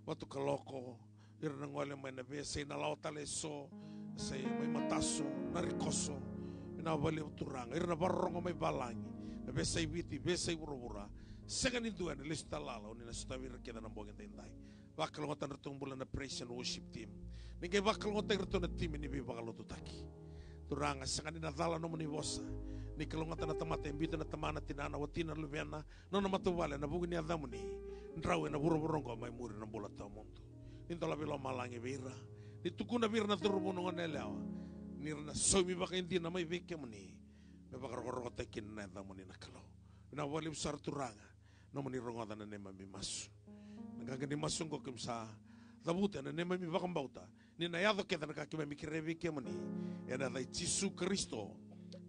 watu kaloko iranangole mainave sei nalaotale so sei mai mataso na rikoso ina vale uturaga irana varorogo mai valagi na ve sai viti ve sai vuravura segani duene lesi talala onina sotavira keda na boge daidai vakalogota na tong na praise and worship team ningai vakalogota ira tona team ini vi vakalotu taki turanga segani na dala nomoni bosa ni kalongata na tamata embita na tamana tinana watina luvena nona matuvale na vugini adamuni ndrawe na vuravurongomai muri na bula tau Inta labi lo malangi bira. Ni tukuna bira na turubunungan nela. Nirna soimi baka hindi na mai beke muni. Me baka rogorote teki na ita muni nakalo. Na walip sarturanga. No muni rongoda na nema mi masu. masung kokim kimsa. Dabuta na nema mi baka mbauta. Ni na yado keda na kakima mi kirebe muni. Ena dai Jesu Kristo.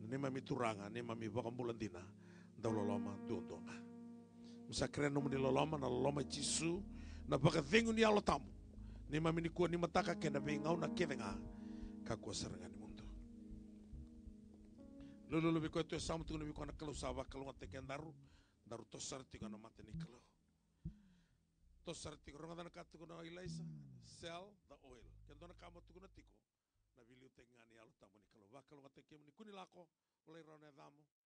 Nema mami turanga, nema mi baka mbulandina. Dauloloma loma do dona. muni loloma na loloma Jesu. Na baka vengu ni alo tamu. Ni mami kua ni mataka kena pe ngau na nga ka kua serengani mundu. Lulu lebih kau itu sama tu lebih nak kalau sawa kalau ngat teken daru daru tosar tiga nama teni kalau tosar tiga orang ada katu kuna ilaisa sell the oil. na kamu tu kau tiku, na viliu ni alu tamu ni kalau wakal ngat ni kuni lako oleh rana damu